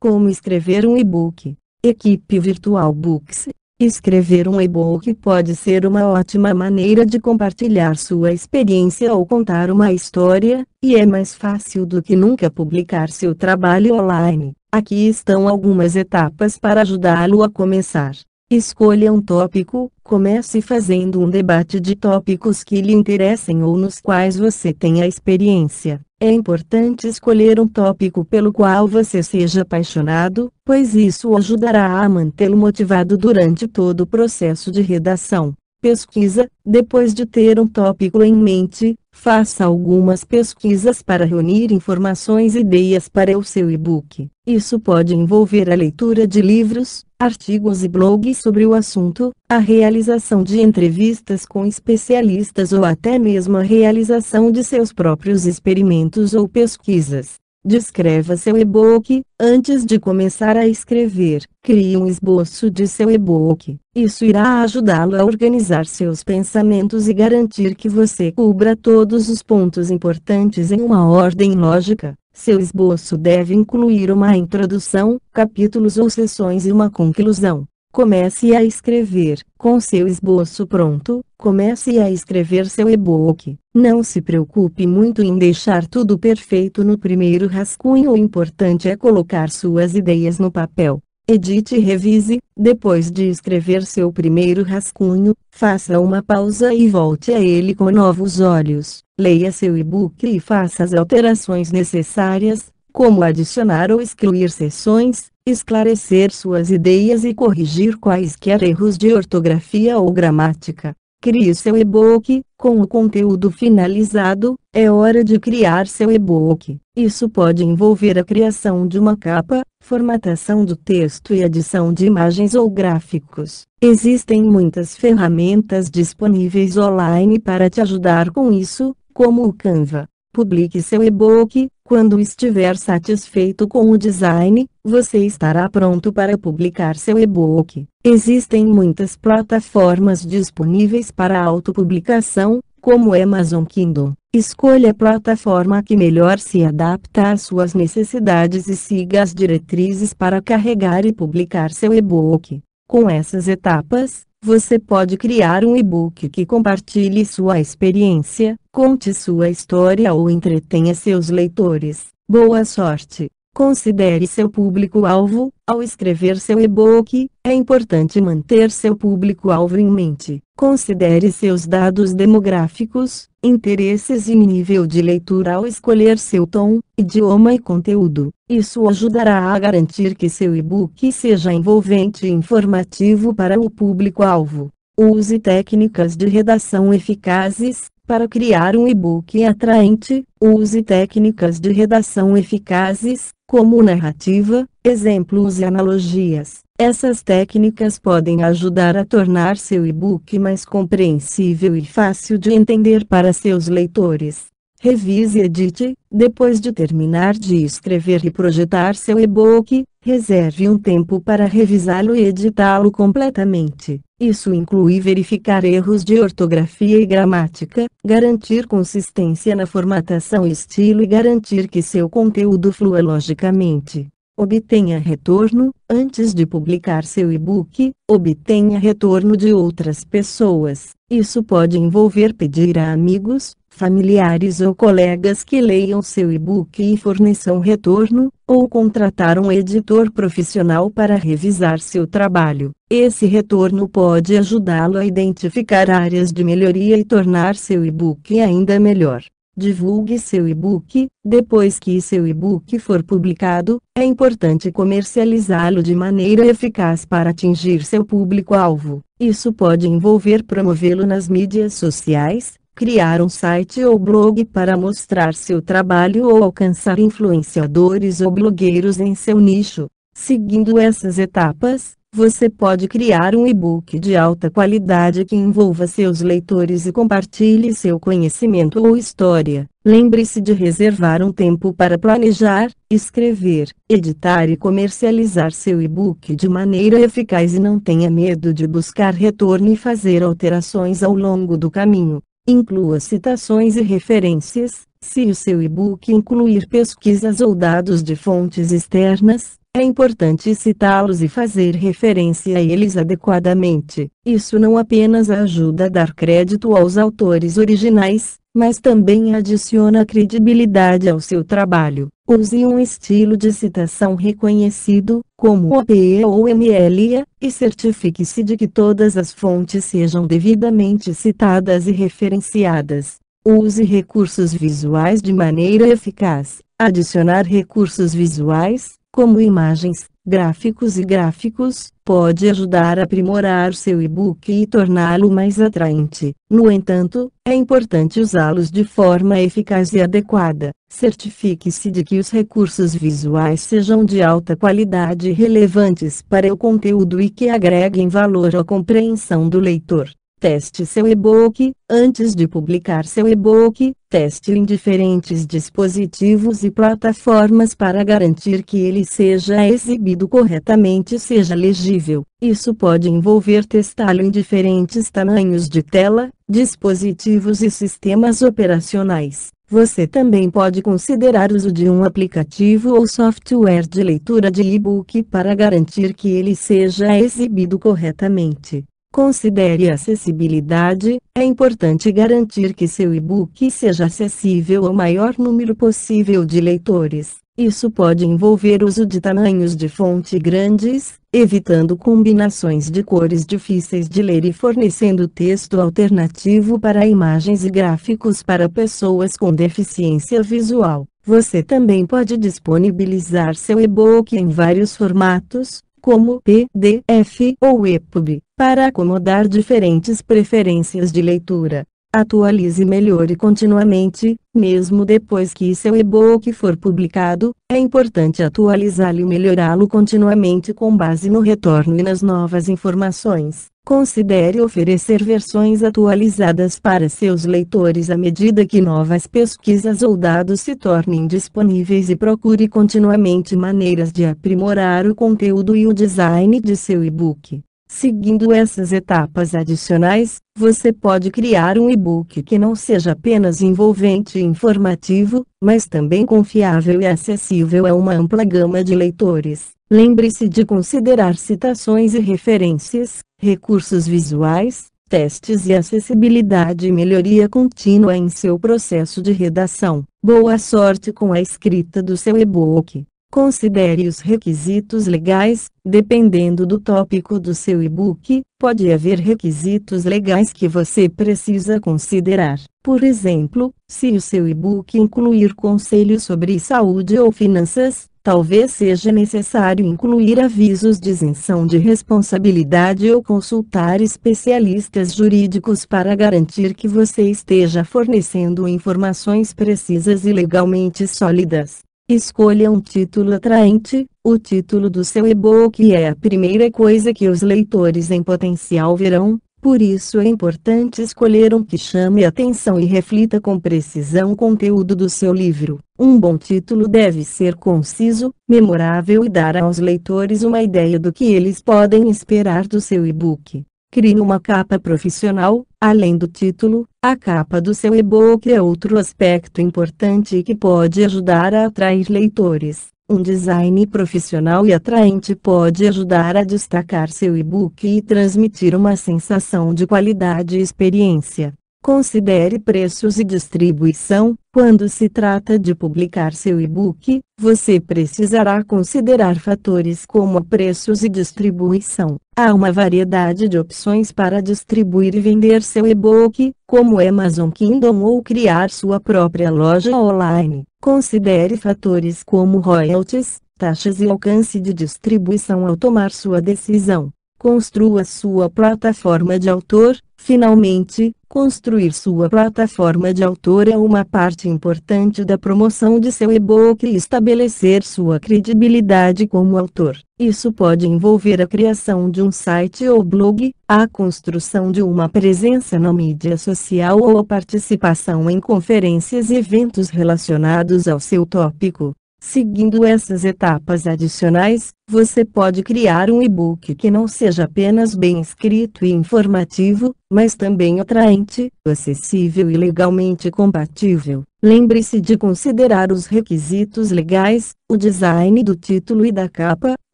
Como escrever um e-book. Equipe Virtual Books. Escrever um e-book pode ser uma ótima maneira de compartilhar sua experiência ou contar uma história, e é mais fácil do que nunca publicar seu trabalho online. Aqui estão algumas etapas para ajudá-lo a começar. Escolha um tópico, comece fazendo um debate de tópicos que lhe interessem ou nos quais você tenha experiência. É importante escolher um tópico pelo qual você seja apaixonado, pois isso o ajudará a mantê-lo motivado durante todo o processo de redação pesquisa, depois de ter um tópico em mente, faça algumas pesquisas para reunir informações e ideias para o seu e-book. Isso pode envolver a leitura de livros, artigos e blogs sobre o assunto, a realização de entrevistas com especialistas ou até mesmo a realização de seus próprios experimentos ou pesquisas. Descreva seu e-book, antes de começar a escrever, crie um esboço de seu e-book. Isso irá ajudá-lo a organizar seus pensamentos e garantir que você cubra todos os pontos importantes em uma ordem lógica. Seu esboço deve incluir uma introdução, capítulos ou sessões e uma conclusão. Comece a escrever, com seu esboço pronto, comece a escrever seu e-book. Não se preocupe muito em deixar tudo perfeito no primeiro rascunho, o importante é colocar suas ideias no papel. Edite e revise, depois de escrever seu primeiro rascunho, faça uma pausa e volte a ele com novos olhos. Leia seu e-book e faça as alterações necessárias, como adicionar ou excluir seções, esclarecer suas ideias e corrigir quaisquer erros de ortografia ou gramática. Crie seu e-book, com o conteúdo finalizado, é hora de criar seu e-book. Isso pode envolver a criação de uma capa, formatação do texto e adição de imagens ou gráficos. Existem muitas ferramentas disponíveis online para te ajudar com isso, como o Canva. Publique seu e-book, quando estiver satisfeito com o design, você estará pronto para publicar seu e-book. Existem muitas plataformas disponíveis para autopublicação, como Amazon Kindle. Escolha a plataforma que melhor se adapta às suas necessidades e siga as diretrizes para carregar e publicar seu e-book. Com essas etapas, você pode criar um e-book que compartilhe sua experiência, conte sua história ou entretenha seus leitores. Boa sorte! Considere seu público-alvo, ao escrever seu e-book, é importante manter seu público-alvo em mente. Considere seus dados demográficos, interesses e nível de leitura ao escolher seu tom, idioma e conteúdo. Isso ajudará a garantir que seu e-book seja envolvente e informativo para o público-alvo. Use técnicas de redação eficazes, para criar um e-book atraente, use técnicas de redação eficazes, como narrativa, exemplos e analogias. Essas técnicas podem ajudar a tornar seu e-book mais compreensível e fácil de entender para seus leitores. Revise e edite, depois de terminar de escrever e projetar seu e-book, reserve um tempo para revisá-lo e editá-lo completamente. Isso inclui verificar erros de ortografia e gramática, garantir consistência na formatação e estilo e garantir que seu conteúdo flua logicamente. Obtenha retorno, antes de publicar seu e-book, obtenha retorno de outras pessoas. Isso pode envolver pedir a amigos, familiares ou colegas que leiam seu e-book e forneçam retorno, ou contratar um editor profissional para revisar seu trabalho. Esse retorno pode ajudá-lo a identificar áreas de melhoria e tornar seu e-book ainda melhor. Divulgue seu e-book. Depois que seu e-book for publicado, é importante comercializá-lo de maneira eficaz para atingir seu público-alvo. Isso pode envolver promovê-lo nas mídias sociais, criar um site ou blog para mostrar seu trabalho ou alcançar influenciadores ou blogueiros em seu nicho. Seguindo essas etapas, você pode criar um e-book de alta qualidade que envolva seus leitores e compartilhe seu conhecimento ou história. Lembre-se de reservar um tempo para planejar, escrever, editar e comercializar seu e-book de maneira eficaz e não tenha medo de buscar retorno e fazer alterações ao longo do caminho. Inclua citações e referências, se o seu e-book incluir pesquisas ou dados de fontes externas, é importante citá-los e fazer referência a eles adequadamente. Isso não apenas ajuda a dar crédito aos autores originais, mas também adiciona credibilidade ao seu trabalho. Use um estilo de citação reconhecido, como OPE ou MLA, e certifique-se de que todas as fontes sejam devidamente citadas e referenciadas. Use recursos visuais de maneira eficaz. Adicionar recursos visuais, como imagens, gráficos e gráficos, pode ajudar a aprimorar seu e-book e torná-lo mais atraente. No entanto, é importante usá-los de forma eficaz e adequada. Certifique-se de que os recursos visuais sejam de alta qualidade e relevantes para o conteúdo e que agreguem valor à compreensão do leitor. Teste seu e-book. Antes de publicar seu e-book, teste em diferentes dispositivos e plataformas para garantir que ele seja exibido corretamente e seja legível. Isso pode envolver testá-lo em diferentes tamanhos de tela, dispositivos e sistemas operacionais. Você também pode considerar uso de um aplicativo ou software de leitura de e-book para garantir que ele seja exibido corretamente. Considere acessibilidade, é importante garantir que seu e-book seja acessível ao maior número possível de leitores. Isso pode envolver uso de tamanhos de fonte grandes, evitando combinações de cores difíceis de ler e fornecendo texto alternativo para imagens e gráficos para pessoas com deficiência visual. Você também pode disponibilizar seu e-book em vários formatos, como PDF ou EPUB para acomodar diferentes preferências de leitura. Atualize e melhore continuamente, mesmo depois que seu e-book for publicado, é importante atualizá-lo e melhorá-lo continuamente com base no retorno e nas novas informações. Considere oferecer versões atualizadas para seus leitores à medida que novas pesquisas ou dados se tornem disponíveis e procure continuamente maneiras de aprimorar o conteúdo e o design de seu e-book. Seguindo essas etapas adicionais, você pode criar um e-book que não seja apenas envolvente e informativo, mas também confiável e acessível a uma ampla gama de leitores. Lembre-se de considerar citações e referências, recursos visuais, testes e acessibilidade e melhoria contínua em seu processo de redação. Boa sorte com a escrita do seu e-book! Considere os requisitos legais, dependendo do tópico do seu e-book, pode haver requisitos legais que você precisa considerar. Por exemplo, se o seu e-book incluir conselhos sobre saúde ou finanças, talvez seja necessário incluir avisos de isenção de responsabilidade ou consultar especialistas jurídicos para garantir que você esteja fornecendo informações precisas e legalmente sólidas. Escolha um título atraente, o título do seu e-book é a primeira coisa que os leitores em potencial verão, por isso é importante escolher um que chame atenção e reflita com precisão o conteúdo do seu livro. Um bom título deve ser conciso, memorável e dar aos leitores uma ideia do que eles podem esperar do seu e-book. Crie uma capa profissional, Além do título, a capa do seu e-book é outro aspecto importante que pode ajudar a atrair leitores. Um design profissional e atraente pode ajudar a destacar seu e-book e transmitir uma sensação de qualidade e experiência. Considere preços e distribuição. Quando se trata de publicar seu e-book, você precisará considerar fatores como preços e distribuição. Há uma variedade de opções para distribuir e vender seu e-book, como é Amazon Kindle ou criar sua própria loja online. Considere fatores como royalties, taxas e alcance de distribuição ao tomar sua decisão. Construa sua plataforma de autor. Finalmente, construir sua plataforma de autor é uma parte importante da promoção de seu e-book e estabelecer sua credibilidade como autor. Isso pode envolver a criação de um site ou blog, a construção de uma presença na mídia social ou a participação em conferências e eventos relacionados ao seu tópico. Seguindo essas etapas adicionais, você pode criar um e-book que não seja apenas bem escrito e informativo, mas também atraente, acessível e legalmente compatível. Lembre-se de considerar os requisitos legais, o design do título e da capa,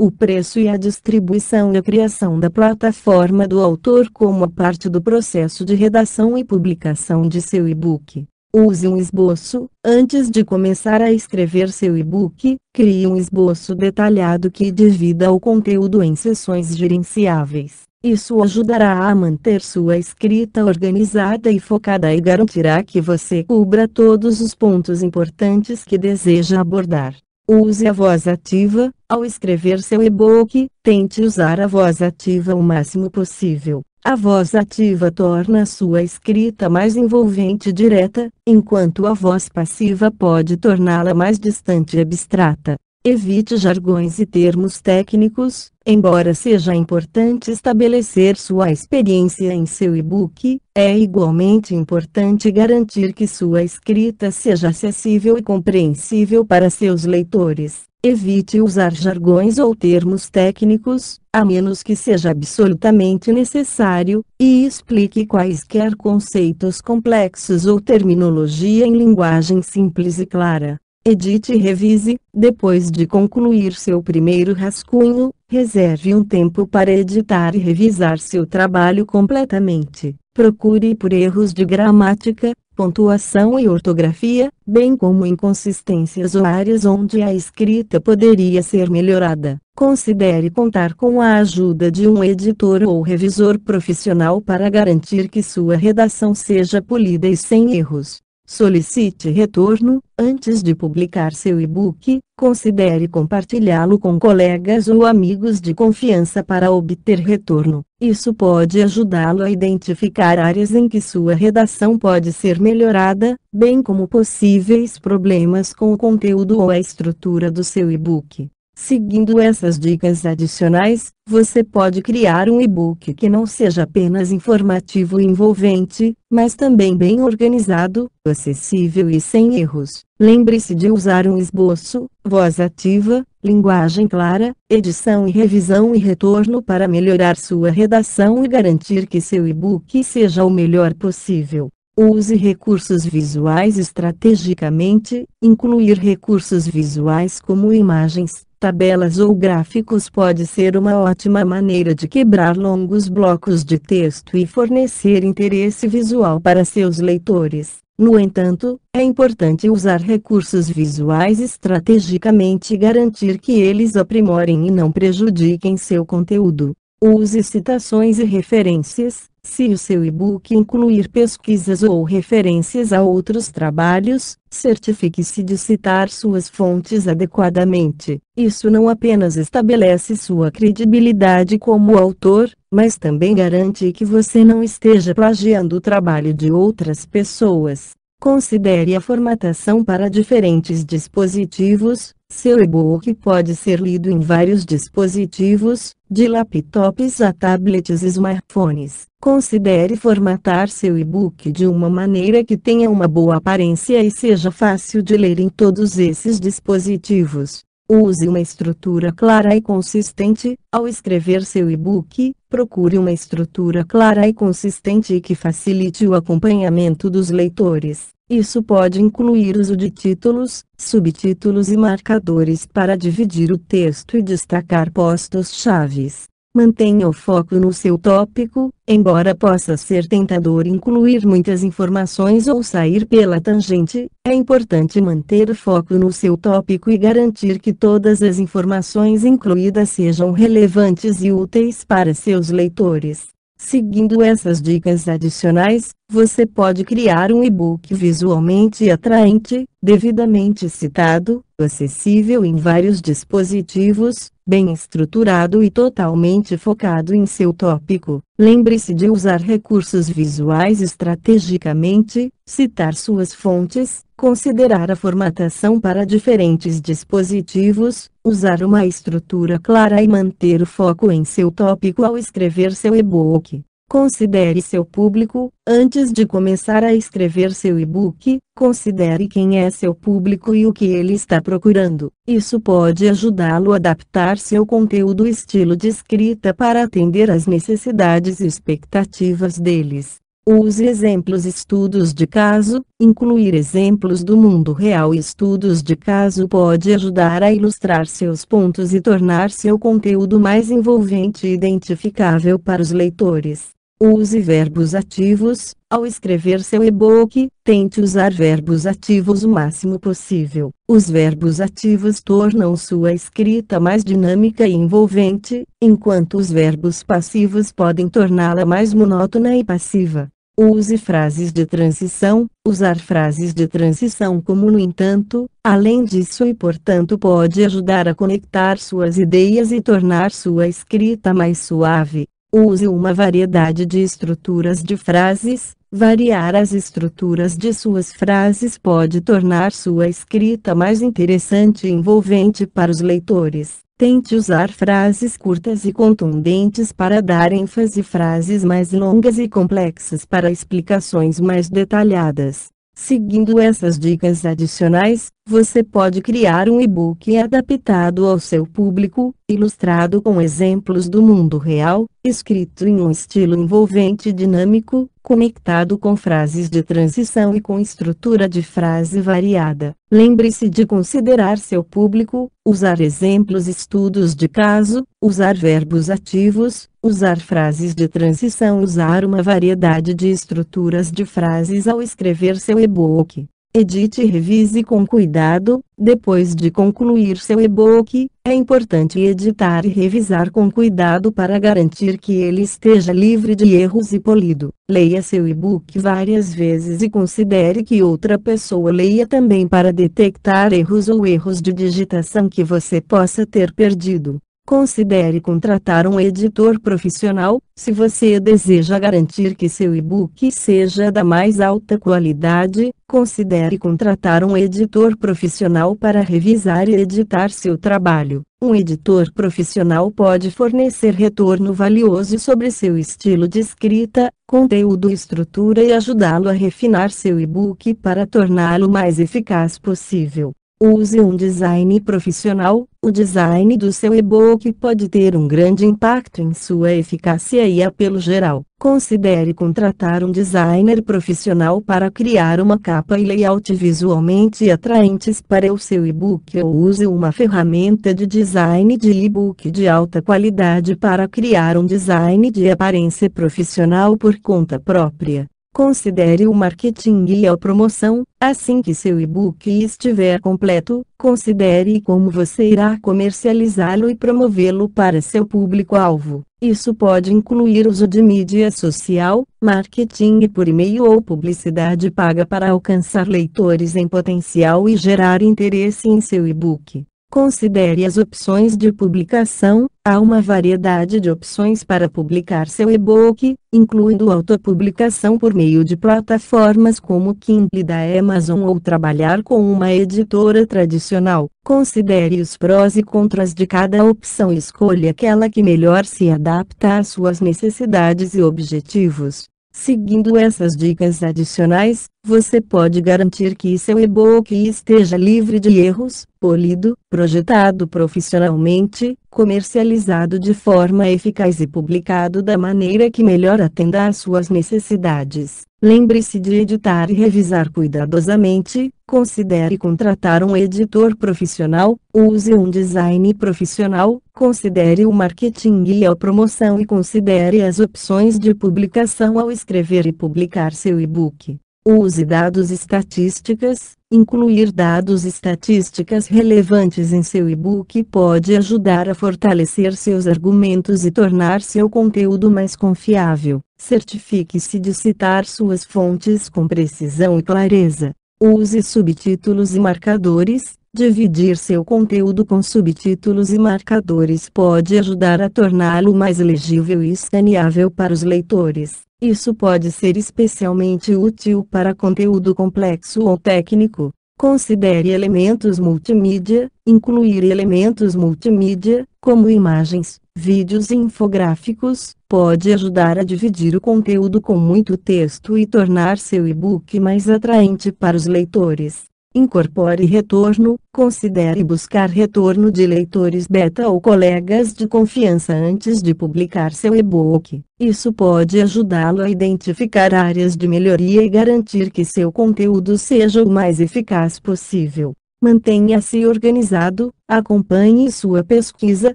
o preço e a distribuição e a criação da plataforma do autor como parte do processo de redação e publicação de seu e-book. Use um esboço. Antes de começar a escrever seu e-book, crie um esboço detalhado que divida o conteúdo em seções gerenciáveis. Isso ajudará a manter sua escrita organizada e focada e garantirá que você cubra todos os pontos importantes que deseja abordar. Use a voz ativa. Ao escrever seu e-book, tente usar a voz ativa o máximo possível. A voz ativa torna a sua escrita mais envolvente e direta, enquanto a voz passiva pode torná-la mais distante e abstrata. Evite jargões e termos técnicos, embora seja importante estabelecer sua experiência em seu e-book, é igualmente importante garantir que sua escrita seja acessível e compreensível para seus leitores. Evite usar jargões ou termos técnicos, a menos que seja absolutamente necessário, e explique quaisquer conceitos complexos ou terminologia em linguagem simples e clara. Edite e revise, depois de concluir seu primeiro rascunho, reserve um tempo para editar e revisar seu trabalho completamente. Procure por erros de gramática, pontuação e ortografia, bem como inconsistências ou áreas onde a escrita poderia ser melhorada. Considere contar com a ajuda de um editor ou revisor profissional para garantir que sua redação seja polida e sem erros. Solicite retorno, antes de publicar seu e-book, considere compartilhá-lo com colegas ou amigos de confiança para obter retorno. Isso pode ajudá-lo a identificar áreas em que sua redação pode ser melhorada, bem como possíveis problemas com o conteúdo ou a estrutura do seu e-book. Seguindo essas dicas adicionais, você pode criar um e-book que não seja apenas informativo e envolvente, mas também bem organizado, acessível e sem erros. Lembre-se de usar um esboço, voz ativa, linguagem clara, edição e revisão e retorno para melhorar sua redação e garantir que seu e-book seja o melhor possível. Use recursos visuais estrategicamente, incluir recursos visuais como imagens, tabelas ou gráficos pode ser uma ótima maneira de quebrar longos blocos de texto e fornecer interesse visual para seus leitores. No entanto, é importante usar recursos visuais estrategicamente e garantir que eles aprimorem e não prejudiquem seu conteúdo. Use citações e referências, se o seu e-book incluir pesquisas ou referências a outros trabalhos, certifique-se de citar suas fontes adequadamente. Isso não apenas estabelece sua credibilidade como autor, mas também garante que você não esteja plagiando o trabalho de outras pessoas. Considere a formatação para diferentes dispositivos. Seu e-book pode ser lido em vários dispositivos, de laptops a tablets e smartphones. Considere formatar seu e-book de uma maneira que tenha uma boa aparência e seja fácil de ler em todos esses dispositivos. Use uma estrutura clara e consistente. Ao escrever seu e-book, procure uma estrutura clara e consistente que facilite o acompanhamento dos leitores. Isso pode incluir uso de títulos, subtítulos e marcadores para dividir o texto e destacar postos-chaves. Mantenha o foco no seu tópico, embora possa ser tentador incluir muitas informações ou sair pela tangente, é importante manter o foco no seu tópico e garantir que todas as informações incluídas sejam relevantes e úteis para seus leitores. Seguindo essas dicas adicionais, você pode criar um e-book visualmente atraente, devidamente citado, acessível em vários dispositivos, bem estruturado e totalmente focado em seu tópico. Lembre-se de usar recursos visuais estrategicamente, citar suas fontes, considerar a formatação para diferentes dispositivos, usar uma estrutura clara e manter o foco em seu tópico ao escrever seu e-book. Considere seu público, antes de começar a escrever seu e-book, considere quem é seu público e o que ele está procurando. Isso pode ajudá-lo a adaptar seu conteúdo e estilo de escrita para atender às necessidades e expectativas deles. Use exemplos estudos de caso, incluir exemplos do mundo real e estudos de caso pode ajudar a ilustrar seus pontos e tornar seu conteúdo mais envolvente e identificável para os leitores. Use verbos ativos, ao escrever seu e-book, tente usar verbos ativos o máximo possível. Os verbos ativos tornam sua escrita mais dinâmica e envolvente, enquanto os verbos passivos podem torná-la mais monótona e passiva. Use frases de transição. Usar frases de transição como no entanto, além disso e portanto pode ajudar a conectar suas ideias e tornar sua escrita mais suave. Use uma variedade de estruturas de frases. Variar as estruturas de suas frases pode tornar sua escrita mais interessante e envolvente para os leitores. Tente usar frases curtas e contundentes para dar ênfase frases mais longas e complexas para explicações mais detalhadas. Seguindo essas dicas adicionais, você pode criar um e-book adaptado ao seu público, ilustrado com exemplos do mundo real, escrito em um estilo envolvente e dinâmico, conectado com frases de transição e com estrutura de frase variada. Lembre-se de considerar seu público, usar exemplos estudos de caso, usar verbos ativos, usar frases de transição usar uma variedade de estruturas de frases ao escrever seu e-book edite e revise com cuidado, depois de concluir seu e-book, é importante editar e revisar com cuidado para garantir que ele esteja livre de erros e polido. Leia seu e-book várias vezes e considere que outra pessoa leia também para detectar erros ou erros de digitação que você possa ter perdido. Considere contratar um editor profissional, se você deseja garantir que seu e-book seja da mais alta qualidade, considere contratar um editor profissional para revisar e editar seu trabalho. Um editor profissional pode fornecer retorno valioso sobre seu estilo de escrita, conteúdo e estrutura e ajudá-lo a refinar seu e-book para torná-lo mais eficaz possível. Use um design profissional, o design do seu e-book pode ter um grande impacto em sua eficácia e apelo geral. Considere contratar um designer profissional para criar uma capa e layout visualmente atraentes para o seu e-book ou use uma ferramenta de design de e-book de alta qualidade para criar um design de aparência profissional por conta própria. Considere o marketing e a promoção, assim que seu e-book estiver completo, considere como você irá comercializá-lo e promovê-lo para seu público-alvo. Isso pode incluir uso de mídia social, marketing por e-mail ou publicidade paga para alcançar leitores em potencial e gerar interesse em seu e-book. Considere as opções de publicação, há uma variedade de opções para publicar seu e-book, incluindo autopublicação por meio de plataformas como Kindle da Amazon ou trabalhar com uma editora tradicional. Considere os prós e contras de cada opção e escolha aquela que melhor se adapta às suas necessidades e objetivos. Seguindo essas dicas adicionais, você pode garantir que seu e-book esteja livre de erros, polido, projetado profissionalmente, comercializado de forma eficaz e publicado da maneira que melhor atenda às suas necessidades. Lembre-se de editar e revisar cuidadosamente, considere contratar um editor profissional, use um design profissional, considere o marketing e a promoção e considere as opções de publicação ao escrever e publicar seu e-book. Use dados estatísticas, Incluir dados e estatísticas relevantes em seu e-book pode ajudar a fortalecer seus argumentos e tornar seu conteúdo mais confiável. Certifique-se de citar suas fontes com precisão e clareza. Use subtítulos e marcadores. Dividir seu conteúdo com subtítulos e marcadores pode ajudar a torná-lo mais legível e escaneável para os leitores. Isso pode ser especialmente útil para conteúdo complexo ou técnico. Considere elementos multimídia, incluir elementos multimídia, como imagens, vídeos e infográficos, pode ajudar a dividir o conteúdo com muito texto e tornar seu e-book mais atraente para os leitores incorpore retorno, considere buscar retorno de leitores beta ou colegas de confiança antes de publicar seu e-book. Isso pode ajudá-lo a identificar áreas de melhoria e garantir que seu conteúdo seja o mais eficaz possível. Mantenha-se organizado, acompanhe sua pesquisa,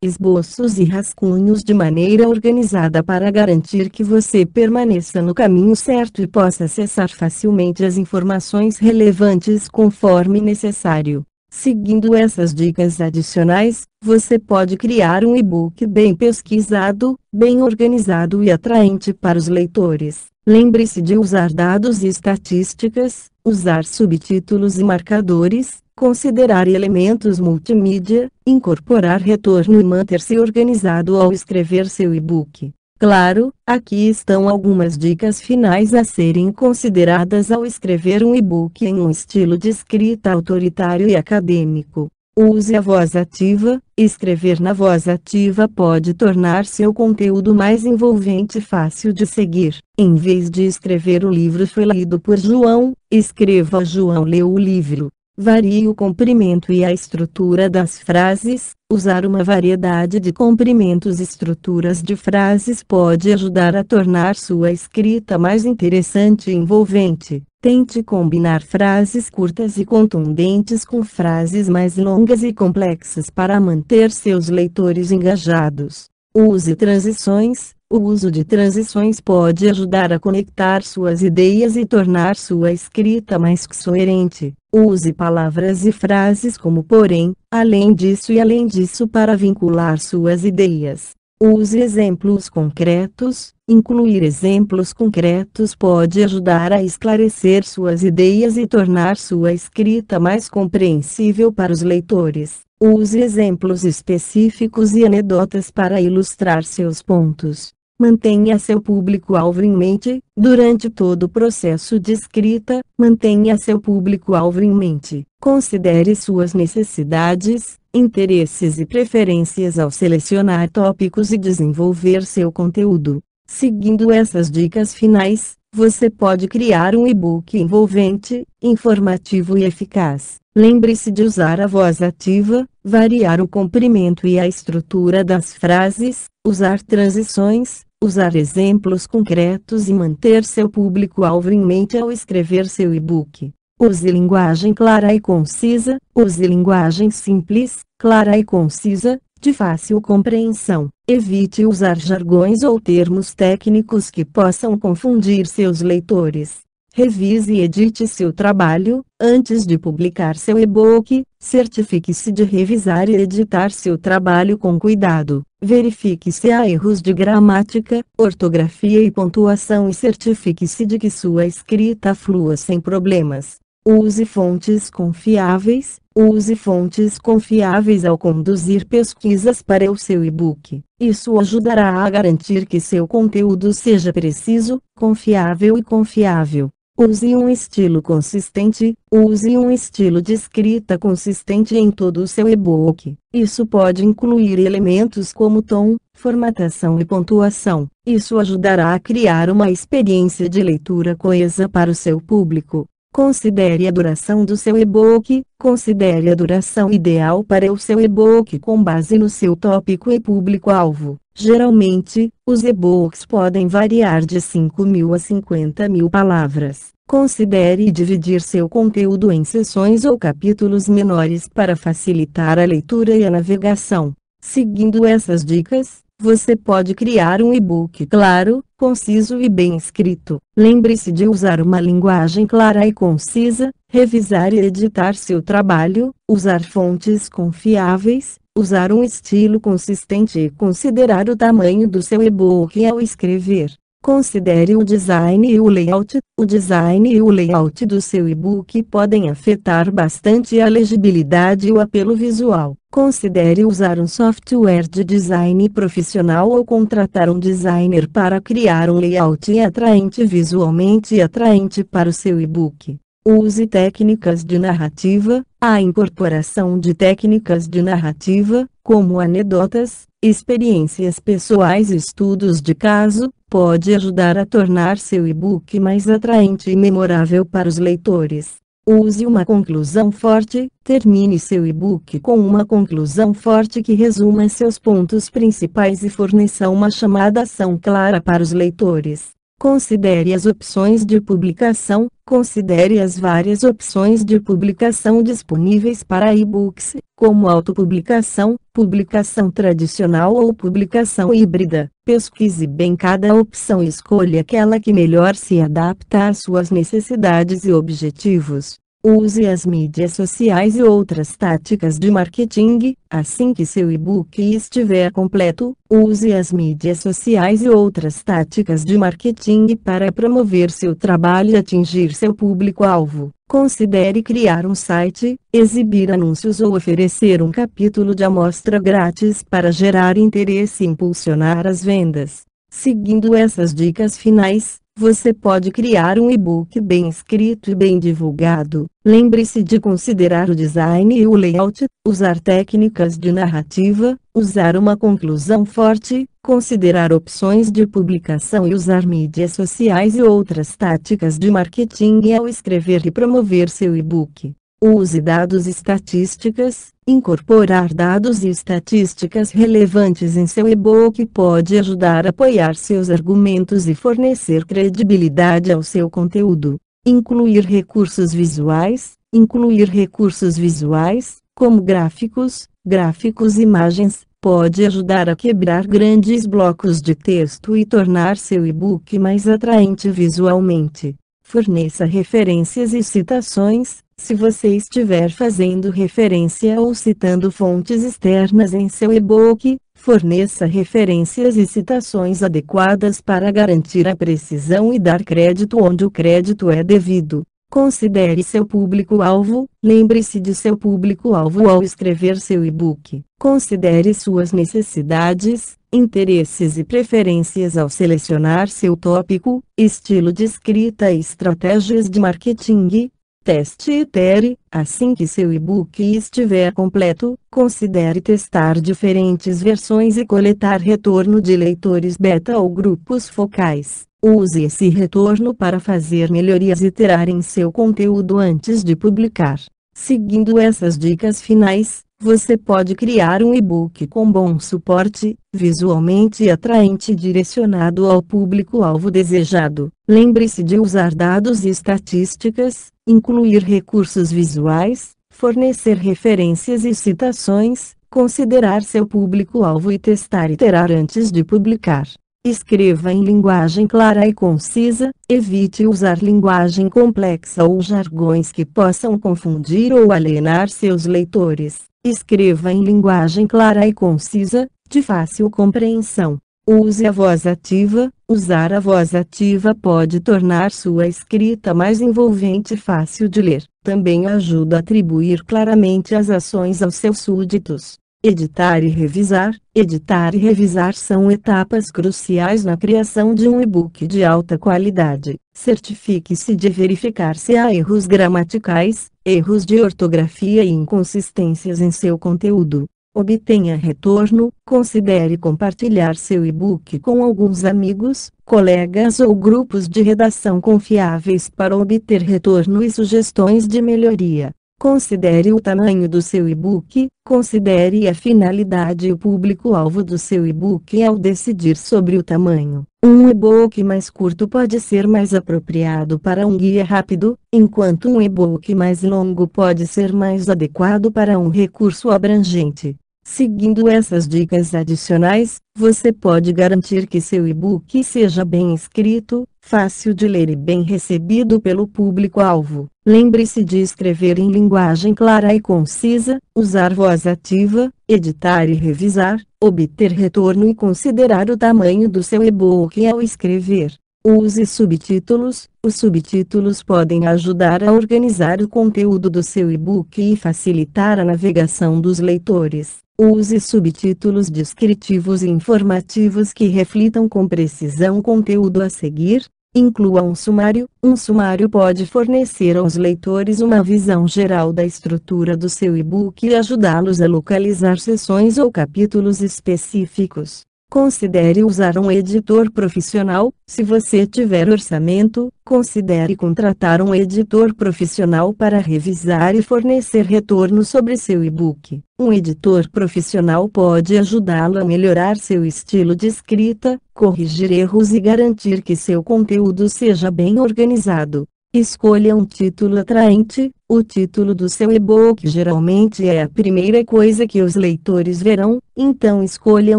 esboços e rascunhos de maneira organizada para garantir que você permaneça no caminho certo e possa acessar facilmente as informações relevantes conforme necessário. Seguindo essas dicas adicionais, você pode criar um e-book bem pesquisado, bem organizado e atraente para os leitores. Lembre-se de usar dados e estatísticas, usar subtítulos e marcadores, considerar elementos multimídia, incorporar retorno e manter-se organizado ao escrever seu e-book. Claro, aqui estão algumas dicas finais a serem consideradas ao escrever um e-book em um estilo de escrita autoritário e acadêmico. Use a voz ativa, escrever na voz ativa pode tornar seu conteúdo mais envolvente e fácil de seguir. Em vez de escrever o livro foi lido por João, escreva João leu o livro. Varie o comprimento e a estrutura das frases, Usar uma variedade de comprimentos e estruturas de frases pode ajudar a tornar sua escrita mais interessante e envolvente. Tente combinar frases curtas e contundentes com frases mais longas e complexas para manter seus leitores engajados. Use transições, o uso de transições pode ajudar a conectar suas ideias e tornar sua escrita mais coerente. Use palavras e frases como porém, além disso e além disso para vincular suas ideias. Use exemplos concretos. Incluir exemplos concretos pode ajudar a esclarecer suas ideias e tornar sua escrita mais compreensível para os leitores. Use exemplos específicos e anedotas para ilustrar seus pontos. Mantenha seu público-alvo em mente, durante todo o processo de escrita, mantenha seu público-alvo em mente. Considere suas necessidades, interesses e preferências ao selecionar tópicos e desenvolver seu conteúdo. Seguindo essas dicas finais, você pode criar um e-book envolvente, informativo e eficaz. Lembre-se de usar a voz ativa, variar o comprimento e a estrutura das frases, usar transições, usar exemplos concretos e manter seu público-alvo em mente ao escrever seu e-book. Use linguagem clara e concisa, use linguagem simples, clara e concisa, de fácil compreensão. Evite usar jargões ou termos técnicos que possam confundir seus leitores. Revise e edite seu trabalho, antes de publicar seu e-book, certifique-se de revisar e editar seu trabalho com cuidado. Verifique se há erros de gramática, ortografia e pontuação e certifique-se de que sua escrita flua sem problemas. Use fontes confiáveis. Use fontes confiáveis ao conduzir pesquisas para o seu e-book. Isso ajudará a garantir que seu conteúdo seja preciso, confiável e confiável. Use um estilo consistente, use um estilo de escrita consistente em todo o seu e-book. Isso pode incluir elementos como tom, formatação e pontuação. Isso ajudará a criar uma experiência de leitura coesa para o seu público. Considere a duração do seu e-book, considere a duração ideal para o seu e-book com base no seu tópico e público-alvo. Geralmente, os e-books podem variar de 5 mil a 50 mil palavras. Considere dividir seu conteúdo em seções ou capítulos menores para facilitar a leitura e a navegação. Seguindo essas dicas, você pode criar um e-book claro, conciso e bem escrito. Lembre-se de usar uma linguagem clara e concisa, revisar e editar seu trabalho, usar fontes confiáveis, usar um estilo consistente e considerar o tamanho do seu e-book ao escrever. Considere o design e o layout. O design e o layout do seu e-book podem afetar bastante a legibilidade e o apelo visual. Considere usar um software de design profissional ou contratar um designer para criar um layout atraente visualmente e atraente para o seu e-book. Use técnicas de narrativa, a incorporação de técnicas de narrativa, como anedotas, experiências pessoais e estudos de caso, pode ajudar a tornar seu e-book mais atraente e memorável para os leitores. Use uma conclusão forte, termine seu e-book com uma conclusão forte que resuma seus pontos principais e forneça uma chamada ação clara para os leitores. Considere as opções de publicação, considere as várias opções de publicação disponíveis para e-books, como autopublicação, publicação tradicional ou publicação híbrida. Pesquise bem cada opção e escolha aquela que melhor se adapta às suas necessidades e objetivos. Use as mídias sociais e outras táticas de marketing, assim que seu e-book estiver completo, use as mídias sociais e outras táticas de marketing para promover seu trabalho e atingir seu público-alvo. Considere criar um site, exibir anúncios ou oferecer um capítulo de amostra grátis para gerar interesse e impulsionar as vendas. Seguindo essas dicas finais, você pode criar um e-book bem escrito e bem divulgado. Lembre-se de considerar o design e o layout, usar técnicas de narrativa, usar uma conclusão forte, considerar opções de publicação e usar mídias sociais e outras táticas de marketing ao escrever e promover seu e-book. Use dados estatísticas, incorporar dados e estatísticas relevantes em seu e-book pode ajudar a apoiar seus argumentos e fornecer credibilidade ao seu conteúdo. Incluir recursos visuais, incluir recursos visuais, como gráficos, gráficos e imagens, pode ajudar a quebrar grandes blocos de texto e tornar seu e-book mais atraente visualmente forneça referências e citações, se você estiver fazendo referência ou citando fontes externas em seu e-book, forneça referências e citações adequadas para garantir a precisão e dar crédito onde o crédito é devido. Considere seu público-alvo, lembre-se de seu público-alvo ao escrever seu e-book. Considere suas necessidades, interesses e preferências ao selecionar seu tópico, estilo de escrita e estratégias de marketing. Teste e itere, assim que seu e-book estiver completo, considere testar diferentes versões e coletar retorno de leitores beta ou grupos focais. Use esse retorno para fazer melhorias e iterar em seu conteúdo antes de publicar. Seguindo essas dicas finais, você pode criar um e-book com bom suporte, visualmente atraente e direcionado ao público-alvo desejado. Lembre-se de usar dados e estatísticas, incluir recursos visuais, fornecer referências e citações, considerar seu público-alvo e testar e iterar antes de publicar. Escreva em linguagem clara e concisa, evite usar linguagem complexa ou jargões que possam confundir ou alienar seus leitores. Escreva em linguagem clara e concisa, de fácil compreensão. Use a voz ativa. Usar a voz ativa pode tornar sua escrita mais envolvente e fácil de ler. Também ajuda a atribuir claramente as ações aos seus súditos. Editar e revisar. Editar e revisar são etapas cruciais na criação de um e-book de alta qualidade. Certifique-se de verificar se há erros gramaticais, erros de ortografia e inconsistências em seu conteúdo. Obtenha retorno, considere compartilhar seu e-book com alguns amigos, colegas ou grupos de redação confiáveis para obter retorno e sugestões de melhoria. Considere o tamanho do seu e-book, considere a finalidade e o público-alvo do seu e-book ao decidir sobre o tamanho. Um e-book mais curto pode ser mais apropriado para um guia rápido, enquanto um e-book mais longo pode ser mais adequado para um recurso abrangente. Seguindo essas dicas adicionais, você pode garantir que seu e-book seja bem escrito, fácil de ler e bem recebido pelo público-alvo. Lembre-se de escrever em linguagem clara e concisa, usar voz ativa, editar e revisar, obter retorno e considerar o tamanho do seu e-book ao escrever. Use subtítulos, os subtítulos podem ajudar a organizar o conteúdo do seu e-book e facilitar a navegação dos leitores. Use subtítulos descritivos e informativos que reflitam com precisão o conteúdo a seguir, inclua um sumário. Um sumário pode fornecer aos leitores uma visão geral da estrutura do seu e-book e ajudá-los a localizar seções ou capítulos específicos. Considere usar um editor profissional, se você tiver orçamento, considere contratar um editor profissional para revisar e fornecer retorno sobre seu e-book. Um editor profissional pode ajudá-lo a melhorar seu estilo de escrita, corrigir erros e garantir que seu conteúdo seja bem organizado. Escolha um título atraente, o título do seu e-book geralmente é a primeira coisa que os leitores verão, então escolha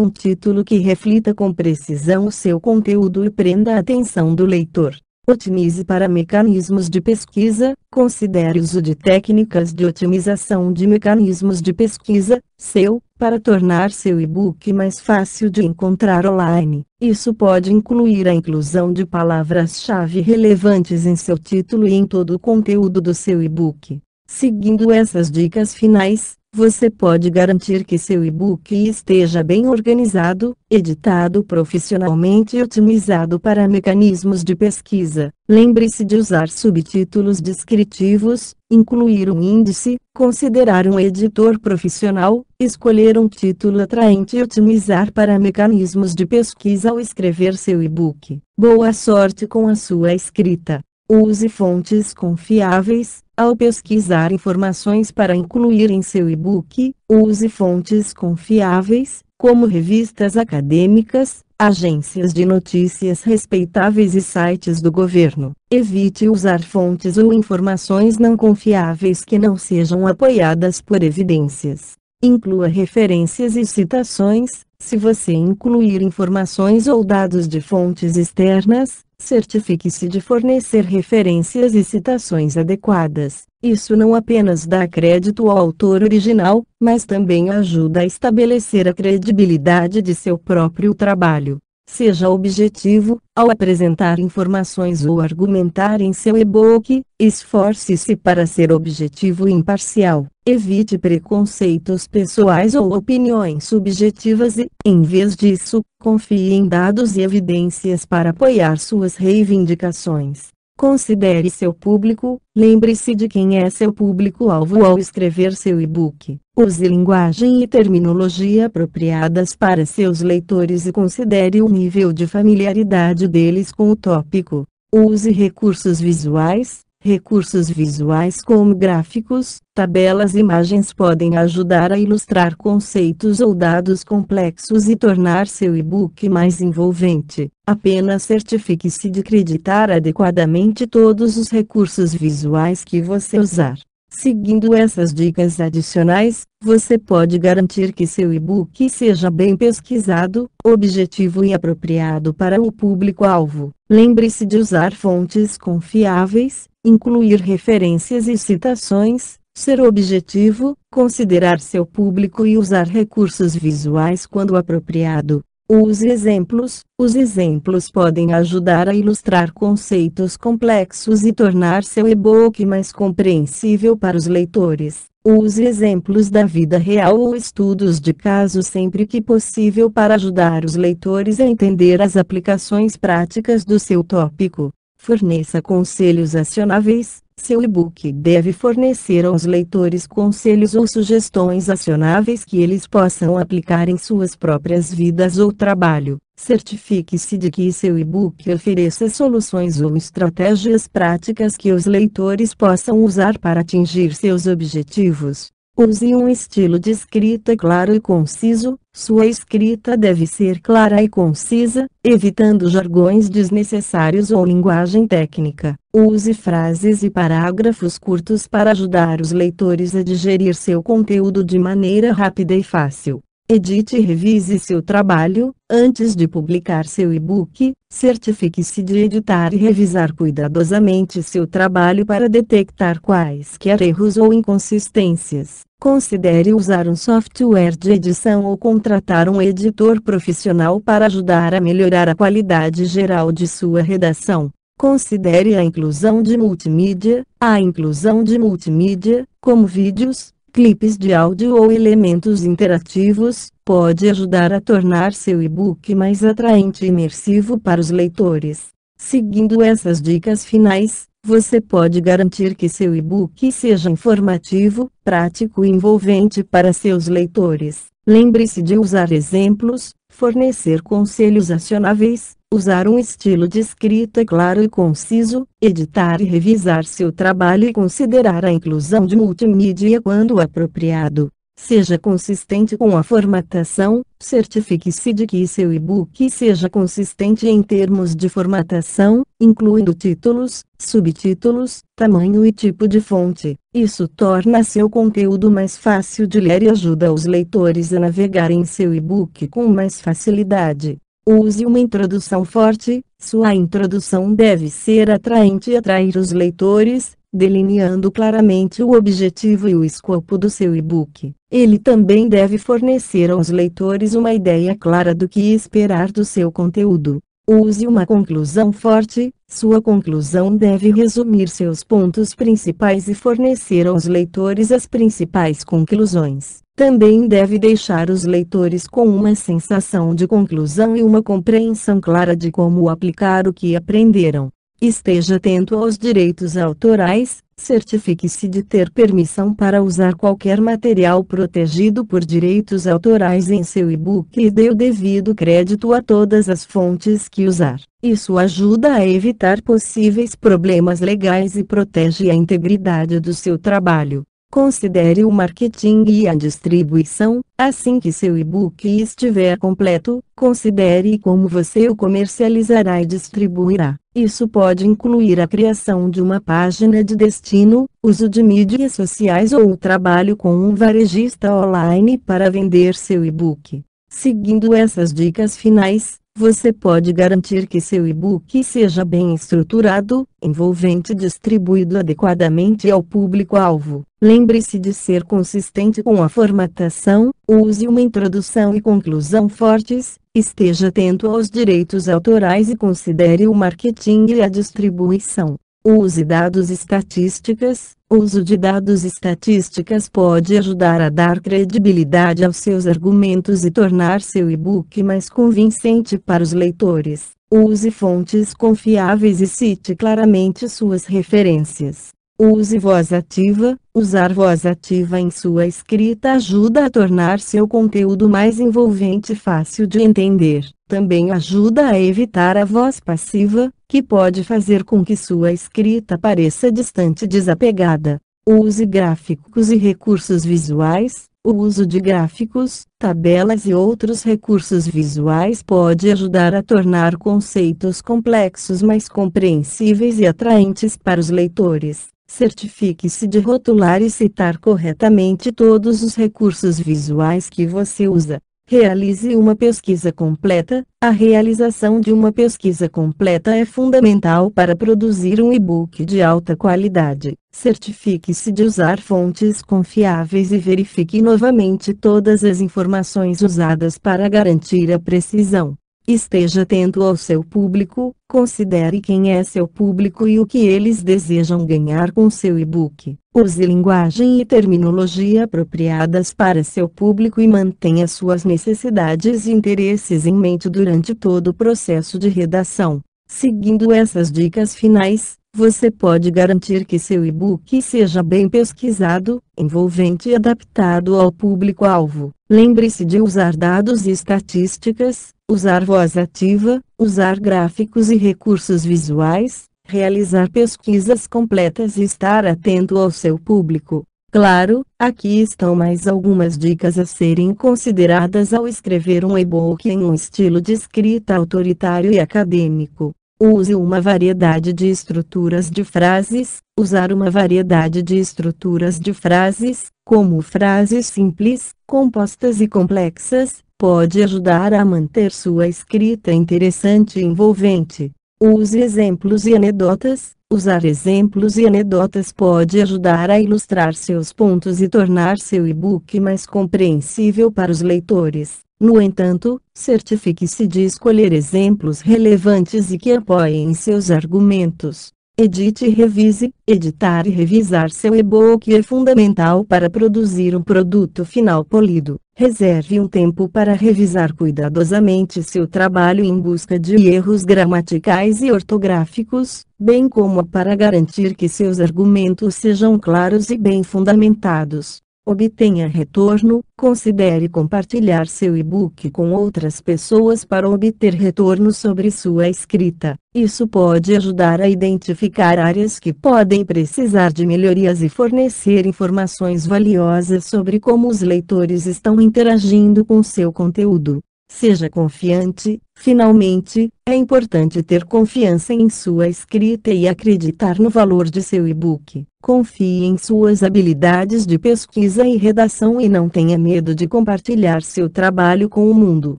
um título que reflita com precisão o seu conteúdo e prenda a atenção do leitor. Otimize para mecanismos de pesquisa, considere uso de técnicas de otimização de mecanismos de pesquisa, seu, para tornar seu e-book mais fácil de encontrar online. Isso pode incluir a inclusão de palavras-chave relevantes em seu título e em todo o conteúdo do seu e-book. Seguindo essas dicas finais, você pode garantir que seu e-book esteja bem organizado, editado profissionalmente e otimizado para mecanismos de pesquisa. Lembre-se de usar subtítulos descritivos, incluir um índice, considerar um editor profissional, escolher um título atraente e otimizar para mecanismos de pesquisa ao escrever seu e-book. Boa sorte com a sua escrita! Use fontes confiáveis, ao pesquisar informações para incluir em seu e-book, use fontes confiáveis, como revistas acadêmicas, agências de notícias respeitáveis e sites do governo. Evite usar fontes ou informações não confiáveis que não sejam apoiadas por evidências. Inclua referências e citações, se você incluir informações ou dados de fontes externas, certifique-se de fornecer referências e citações adequadas. Isso não apenas dá crédito ao autor original, mas também ajuda a estabelecer a credibilidade de seu próprio trabalho. Seja objetivo, ao apresentar informações ou argumentar em seu e-book, esforce-se para ser objetivo e imparcial. Evite preconceitos pessoais ou opiniões subjetivas e, em vez disso, confie em dados e evidências para apoiar suas reivindicações. Considere seu público, lembre-se de quem é seu público-alvo ao escrever seu e-book. Use linguagem e terminologia apropriadas para seus leitores e considere o nível de familiaridade deles com o tópico. Use recursos visuais, Recursos visuais como gráficos, tabelas e imagens podem ajudar a ilustrar conceitos ou dados complexos e tornar seu e-book mais envolvente. Apenas certifique-se de acreditar adequadamente todos os recursos visuais que você usar. Seguindo essas dicas adicionais, você pode garantir que seu e-book seja bem pesquisado, objetivo e apropriado para o público-alvo. Lembre-se de usar fontes confiáveis, incluir referências e citações, ser objetivo, considerar seu público e usar recursos visuais quando apropriado. Os exemplos, os exemplos podem ajudar a ilustrar conceitos complexos e tornar seu e-book mais compreensível para os leitores. Use exemplos da vida real ou estudos de caso sempre que possível para ajudar os leitores a entender as aplicações práticas do seu tópico. Forneça conselhos acionáveis, seu e-book deve fornecer aos leitores conselhos ou sugestões acionáveis que eles possam aplicar em suas próprias vidas ou trabalho. Certifique-se de que seu e-book ofereça soluções ou estratégias práticas que os leitores possam usar para atingir seus objetivos. Use um estilo de escrita claro e conciso, sua escrita deve ser clara e concisa, evitando jargões desnecessários ou linguagem técnica. Use frases e parágrafos curtos para ajudar os leitores a digerir seu conteúdo de maneira rápida e fácil edite e revise seu trabalho, antes de publicar seu e-book, certifique-se de editar e revisar cuidadosamente seu trabalho para detectar quaisquer erros ou inconsistências. Considere usar um software de edição ou contratar um editor profissional para ajudar a melhorar a qualidade geral de sua redação. Considere a inclusão de multimídia. A inclusão de multimídia, como vídeos, clipes de áudio ou elementos interativos, pode ajudar a tornar seu e-book mais atraente e imersivo para os leitores. Seguindo essas dicas finais, você pode garantir que seu e-book seja informativo, prático e envolvente para seus leitores. Lembre-se de usar exemplos, fornecer conselhos acionáveis, usar um estilo de escrita claro e conciso, editar e revisar seu trabalho e considerar a inclusão de multimídia quando apropriado. Seja consistente com a formatação, certifique-se de que seu e-book seja consistente em termos de formatação, incluindo títulos, subtítulos, tamanho e tipo de fonte. Isso torna seu conteúdo mais fácil de ler e ajuda os leitores a navegarem seu e-book com mais facilidade. Use uma introdução forte, sua introdução deve ser atraente e atrair os leitores, delineando claramente o objetivo e o escopo do seu e-book. Ele também deve fornecer aos leitores uma ideia clara do que esperar do seu conteúdo. Use uma conclusão forte, sua conclusão deve resumir seus pontos principais e fornecer aos leitores as principais conclusões também deve deixar os leitores com uma sensação de conclusão e uma compreensão clara de como aplicar o que aprenderam. Esteja atento aos direitos autorais, certifique-se de ter permissão para usar qualquer material protegido por direitos autorais em seu e-book e dê o devido crédito a todas as fontes que usar. Isso ajuda a evitar possíveis problemas legais e protege a integridade do seu trabalho. Considere o marketing e a distribuição, assim que seu e-book estiver completo, considere como você o comercializará e distribuirá. Isso pode incluir a criação de uma página de destino, uso de mídias sociais ou o trabalho com um varejista online para vender seu e-book. Seguindo essas dicas finais, você pode garantir que seu e-book seja bem estruturado, envolvente e distribuído adequadamente ao público-alvo. Lembre-se de ser consistente com a formatação, use uma introdução e conclusão fortes, esteja atento aos direitos autorais e considere o marketing e a distribuição. Use dados e estatísticas, o uso de dados estatísticas pode ajudar a dar credibilidade aos seus argumentos e tornar seu e-book mais convincente para os leitores. Use fontes confiáveis e cite claramente suas referências. Use voz ativa. Usar voz ativa em sua escrita ajuda a tornar seu conteúdo mais envolvente e fácil de entender. Também ajuda a evitar a voz passiva, que pode fazer com que sua escrita pareça distante e desapegada. Use gráficos e recursos visuais. O uso de gráficos, tabelas e outros recursos visuais pode ajudar a tornar conceitos complexos mais compreensíveis e atraentes para os leitores. Certifique-se de rotular e citar corretamente todos os recursos visuais que você usa. Realize uma pesquisa completa. A realização de uma pesquisa completa é fundamental para produzir um e-book de alta qualidade. Certifique-se de usar fontes confiáveis e verifique novamente todas as informações usadas para garantir a precisão. Esteja atento ao seu público, considere quem é seu público e o que eles desejam ganhar com seu e-book. Use linguagem e terminologia apropriadas para seu público e mantenha suas necessidades e interesses em mente durante todo o processo de redação. Seguindo essas dicas finais, você pode garantir que seu e-book seja bem pesquisado, envolvente e adaptado ao público-alvo. Lembre-se de usar dados e estatísticas, usar voz ativa, usar gráficos e recursos visuais, realizar pesquisas completas e estar atento ao seu público. Claro, aqui estão mais algumas dicas a serem consideradas ao escrever um e-book em um estilo de escrita autoritário e acadêmico. Use uma variedade de estruturas de frases. Usar uma variedade de estruturas de frases, como frases simples, compostas e complexas, pode ajudar a manter sua escrita interessante e envolvente. Use exemplos e anedotas. Usar exemplos e anedotas pode ajudar a ilustrar seus pontos e tornar seu e-book mais compreensível para os leitores. No entanto, certifique-se de escolher exemplos relevantes e que apoiem seus argumentos. Edite e revise. Editar e revisar seu e-book é fundamental para produzir um produto final polido. Reserve um tempo para revisar cuidadosamente seu trabalho em busca de erros gramaticais e ortográficos, bem como para garantir que seus argumentos sejam claros e bem fundamentados obtenha retorno, considere compartilhar seu e-book com outras pessoas para obter retorno sobre sua escrita. Isso pode ajudar a identificar áreas que podem precisar de melhorias e fornecer informações valiosas sobre como os leitores estão interagindo com seu conteúdo. Seja confiante, finalmente, é importante ter confiança em sua escrita e acreditar no valor de seu e-book. Confie em suas habilidades de pesquisa e redação e não tenha medo de compartilhar seu trabalho com o mundo.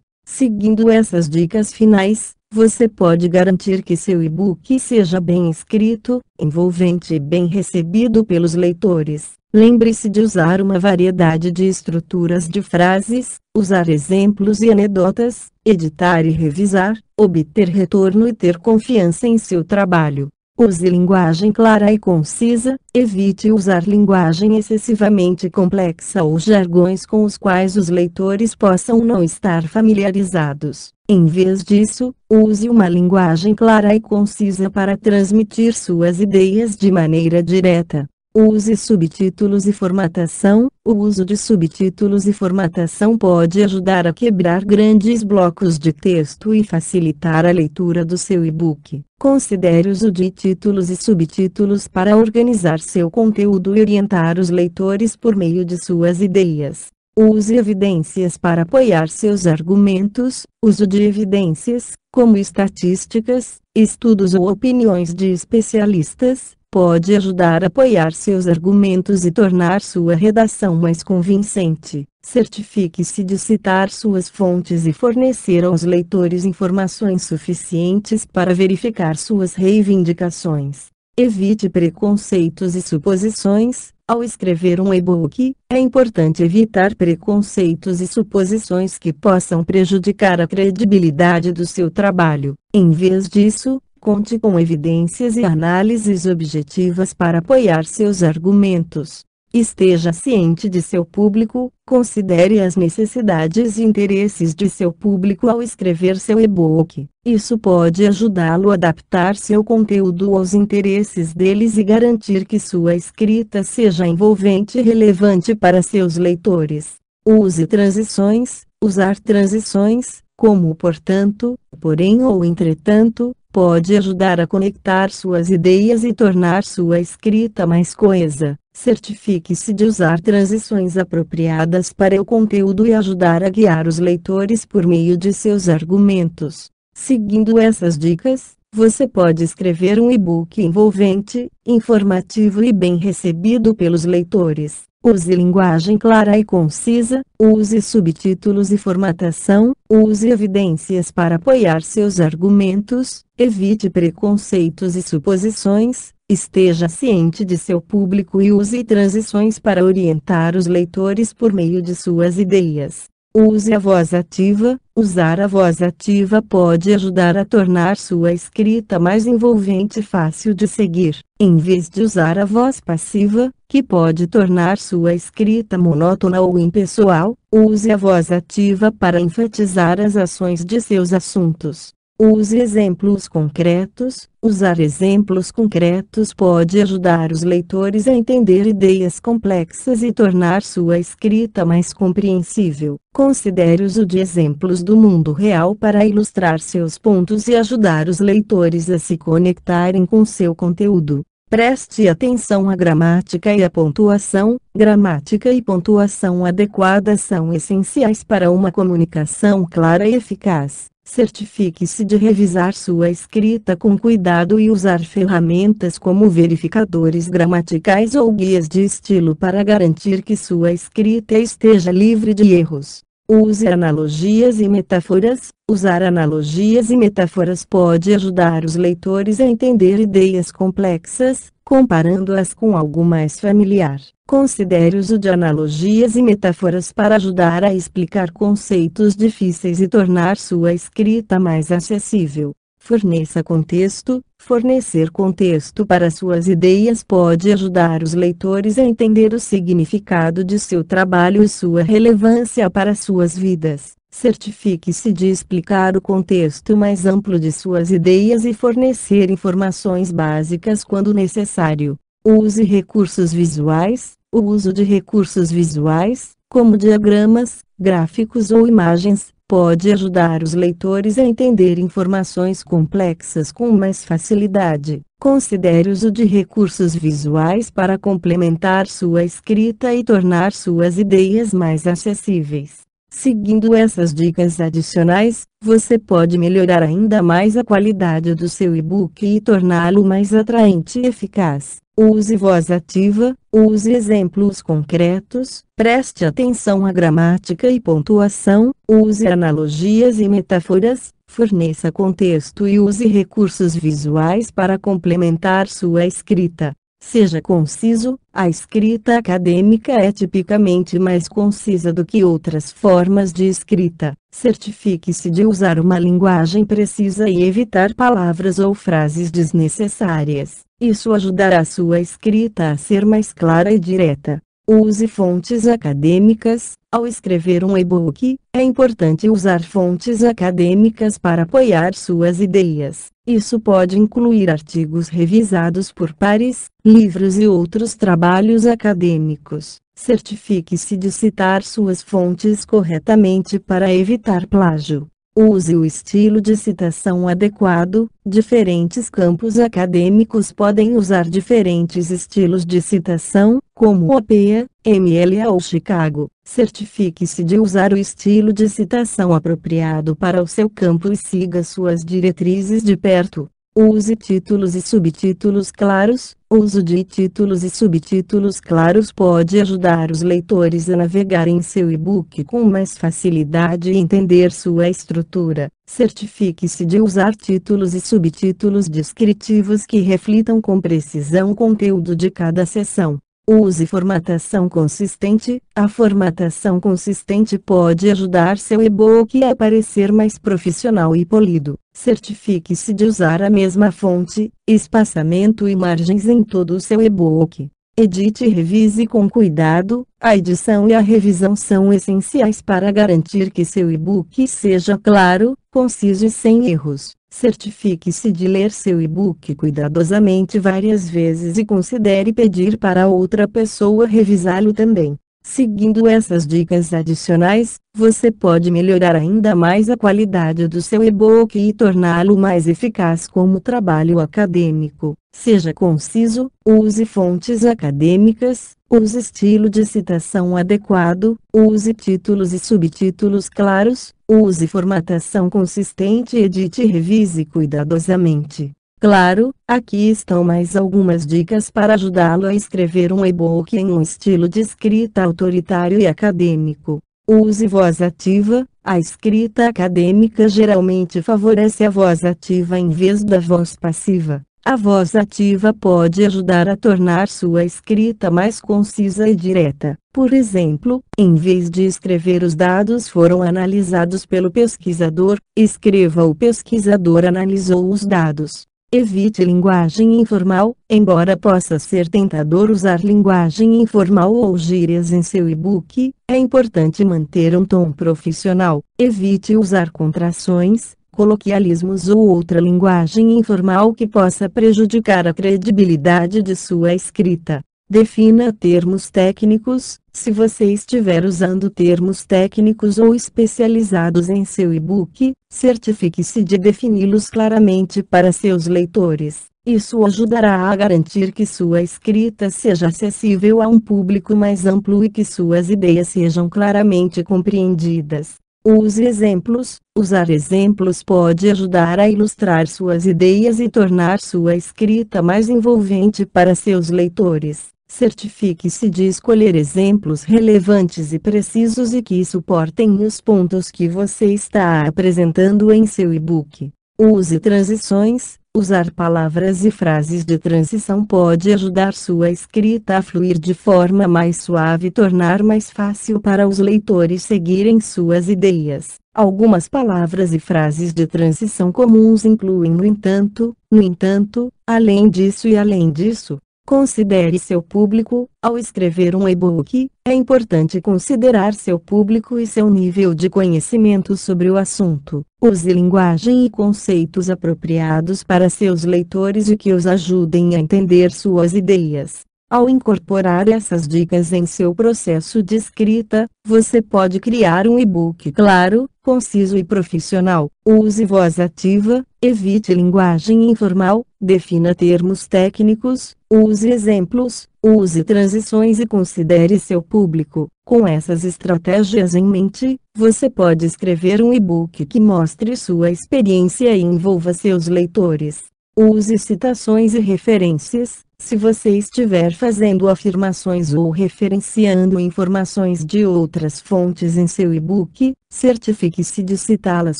Seguindo essas dicas finais, você pode garantir que seu e-book seja bem escrito, envolvente e bem recebido pelos leitores. Lembre-se de usar uma variedade de estruturas de frases, usar exemplos e anedotas, editar e revisar, obter retorno e ter confiança em seu trabalho. Use linguagem clara e concisa, evite usar linguagem excessivamente complexa ou jargões com os quais os leitores possam não estar familiarizados. Em vez disso, use uma linguagem clara e concisa para transmitir suas ideias de maneira direta. Use subtítulos e formatação. O uso de subtítulos e formatação pode ajudar a quebrar grandes blocos de texto e facilitar a leitura do seu e-book. Considere o uso de títulos e subtítulos para organizar seu conteúdo e orientar os leitores por meio de suas ideias. Use evidências para apoiar seus argumentos. Uso de evidências, como estatísticas, estudos ou opiniões de especialistas, pode ajudar a apoiar seus argumentos e tornar sua redação mais convincente. Certifique-se de citar suas fontes e fornecer aos leitores informações suficientes para verificar suas reivindicações. Evite preconceitos e suposições. Ao escrever um e-book, é importante evitar preconceitos e suposições que possam prejudicar a credibilidade do seu trabalho. Em vez disso, conte com evidências e análises objetivas para apoiar seus argumentos. Esteja ciente de seu público, considere as necessidades e interesses de seu público ao escrever seu e-book. Isso pode ajudá-lo a adaptar seu conteúdo aos interesses deles e garantir que sua escrita seja envolvente e relevante para seus leitores. Use transições, usar transições, como portanto, porém ou entretanto, pode ajudar a conectar suas ideias e tornar sua escrita mais coesa. Certifique-se de usar transições apropriadas para o conteúdo e ajudar a guiar os leitores por meio de seus argumentos. Seguindo essas dicas, você pode escrever um e-book envolvente, informativo e bem recebido pelos leitores. Use linguagem clara e concisa, use subtítulos e formatação, use evidências para apoiar seus argumentos, evite preconceitos e suposições, esteja ciente de seu público e use transições para orientar os leitores por meio de suas ideias. Use a voz ativa. Usar a voz ativa pode ajudar a tornar sua escrita mais envolvente e fácil de seguir, em vez de usar a voz passiva, que pode tornar sua escrita monótona ou impessoal. Use a voz ativa para enfatizar as ações de seus assuntos. Use exemplos concretos. Usar exemplos concretos pode ajudar os leitores a entender ideias complexas e tornar sua escrita mais compreensível. Considere uso de exemplos do mundo real para ilustrar seus pontos e ajudar os leitores a se conectarem com seu conteúdo. Preste atenção à gramática e à pontuação. Gramática e pontuação adequadas são essenciais para uma comunicação clara e eficaz. Certifique-se de revisar sua escrita com cuidado e usar ferramentas como verificadores gramaticais ou guias de estilo para garantir que sua escrita esteja livre de erros. Use analogias e metáforas. Usar analogias e metáforas pode ajudar os leitores a entender ideias complexas, comparando-as com algo mais familiar. Considere uso de analogias e metáforas para ajudar a explicar conceitos difíceis e tornar sua escrita mais acessível. Forneça contexto, Fornecer contexto para suas ideias pode ajudar os leitores a entender o significado de seu trabalho e sua relevância para suas vidas. Certifique-se de explicar o contexto mais amplo de suas ideias e fornecer informações básicas quando necessário. Use recursos visuais. O uso de recursos visuais, como diagramas, gráficos ou imagens, pode ajudar os leitores a entender informações complexas com mais facilidade. Considere uso de recursos visuais para complementar sua escrita e tornar suas ideias mais acessíveis. Seguindo essas dicas adicionais, você pode melhorar ainda mais a qualidade do seu e-book e torná-lo mais atraente e eficaz. Use voz ativa, use exemplos concretos, preste atenção à gramática e pontuação, use analogias e metáforas, forneça contexto e use recursos visuais para complementar sua escrita. Seja conciso, a escrita acadêmica é tipicamente mais concisa do que outras formas de escrita. Certifique-se de usar uma linguagem precisa e evitar palavras ou frases desnecessárias. Isso ajudará sua escrita a ser mais clara e direta. Use fontes acadêmicas. Ao escrever um e-book, é importante usar fontes acadêmicas para apoiar suas ideias. Isso pode incluir artigos revisados por pares, livros e outros trabalhos acadêmicos. Certifique-se de citar suas fontes corretamente para evitar plágio. Use o estilo de citação adequado. Diferentes campos acadêmicos podem usar diferentes estilos de citação, como OPEA, MLA ou Chicago. Certifique-se de usar o estilo de citação apropriado para o seu campo e siga suas diretrizes de perto. Use títulos e subtítulos claros. O uso de títulos e subtítulos claros pode ajudar os leitores a navegar em seu e-book com mais facilidade e entender sua estrutura. Certifique-se de usar títulos e subtítulos descritivos que reflitam com precisão o conteúdo de cada seção. Use formatação consistente. A formatação consistente pode ajudar seu e-book a parecer mais profissional e polido. Certifique-se de usar a mesma fonte, espaçamento e margens em todo o seu e-book. Edite e revise com cuidado, a edição e a revisão são essenciais para garantir que seu e-book seja claro, conciso e sem erros. Certifique-se de ler seu e-book cuidadosamente várias vezes e considere pedir para outra pessoa revisá-lo também. Seguindo essas dicas adicionais, você pode melhorar ainda mais a qualidade do seu e-book e, torná-lo mais eficaz como trabalho acadêmico. Seja conciso, use fontes acadêmicas, use estilo de citação adequado, use títulos e subtítulos claros, use formatação consistente e edite e revise cuidadosamente. Claro, aqui estão mais algumas dicas para ajudá-lo a escrever um e-book em um estilo de escrita autoritário e acadêmico. Use voz ativa, a escrita acadêmica geralmente favorece a voz ativa em vez da voz passiva. A voz ativa pode ajudar a tornar sua escrita mais concisa e direta. Por exemplo, em vez de escrever os dados foram analisados pelo pesquisador, escreva o pesquisador analisou os dados. Evite linguagem informal, embora possa ser tentador usar linguagem informal ou gírias em seu e-book, é importante manter um tom profissional. Evite usar contrações, coloquialismos ou outra linguagem informal que possa prejudicar a credibilidade de sua escrita. Defina termos técnicos, se você estiver usando termos técnicos ou especializados em seu e-book, certifique-se de defini-los claramente para seus leitores. Isso ajudará a garantir que sua escrita seja acessível a um público mais amplo e que suas ideias sejam claramente compreendidas. Use exemplos. Usar exemplos pode ajudar a ilustrar suas ideias e tornar sua escrita mais envolvente para seus leitores. Certifique-se de escolher exemplos relevantes e precisos e que suportem os pontos que você está apresentando em seu e-book. Use transições. Usar palavras e frases de transição pode ajudar sua escrita a fluir de forma mais suave e tornar mais fácil para os leitores seguirem suas ideias. Algumas palavras e frases de transição comuns incluem no entanto, no entanto, além disso e além disso, Considere seu público. Ao escrever um e-book, é importante considerar seu público e seu nível de conhecimento sobre o assunto. Use linguagem e conceitos apropriados para seus leitores e que os ajudem a entender suas ideias. Ao incorporar essas dicas em seu processo de escrita, você pode criar um e-book claro, conciso e profissional. Use voz ativa, evite linguagem informal, defina termos técnicos, use exemplos, use transições e considere seu público. Com essas estratégias em mente, você pode escrever um e-book que mostre sua experiência e envolva seus leitores. Use citações e referências, se você estiver fazendo afirmações ou referenciando informações de outras fontes em seu e-book, certifique-se de citá-las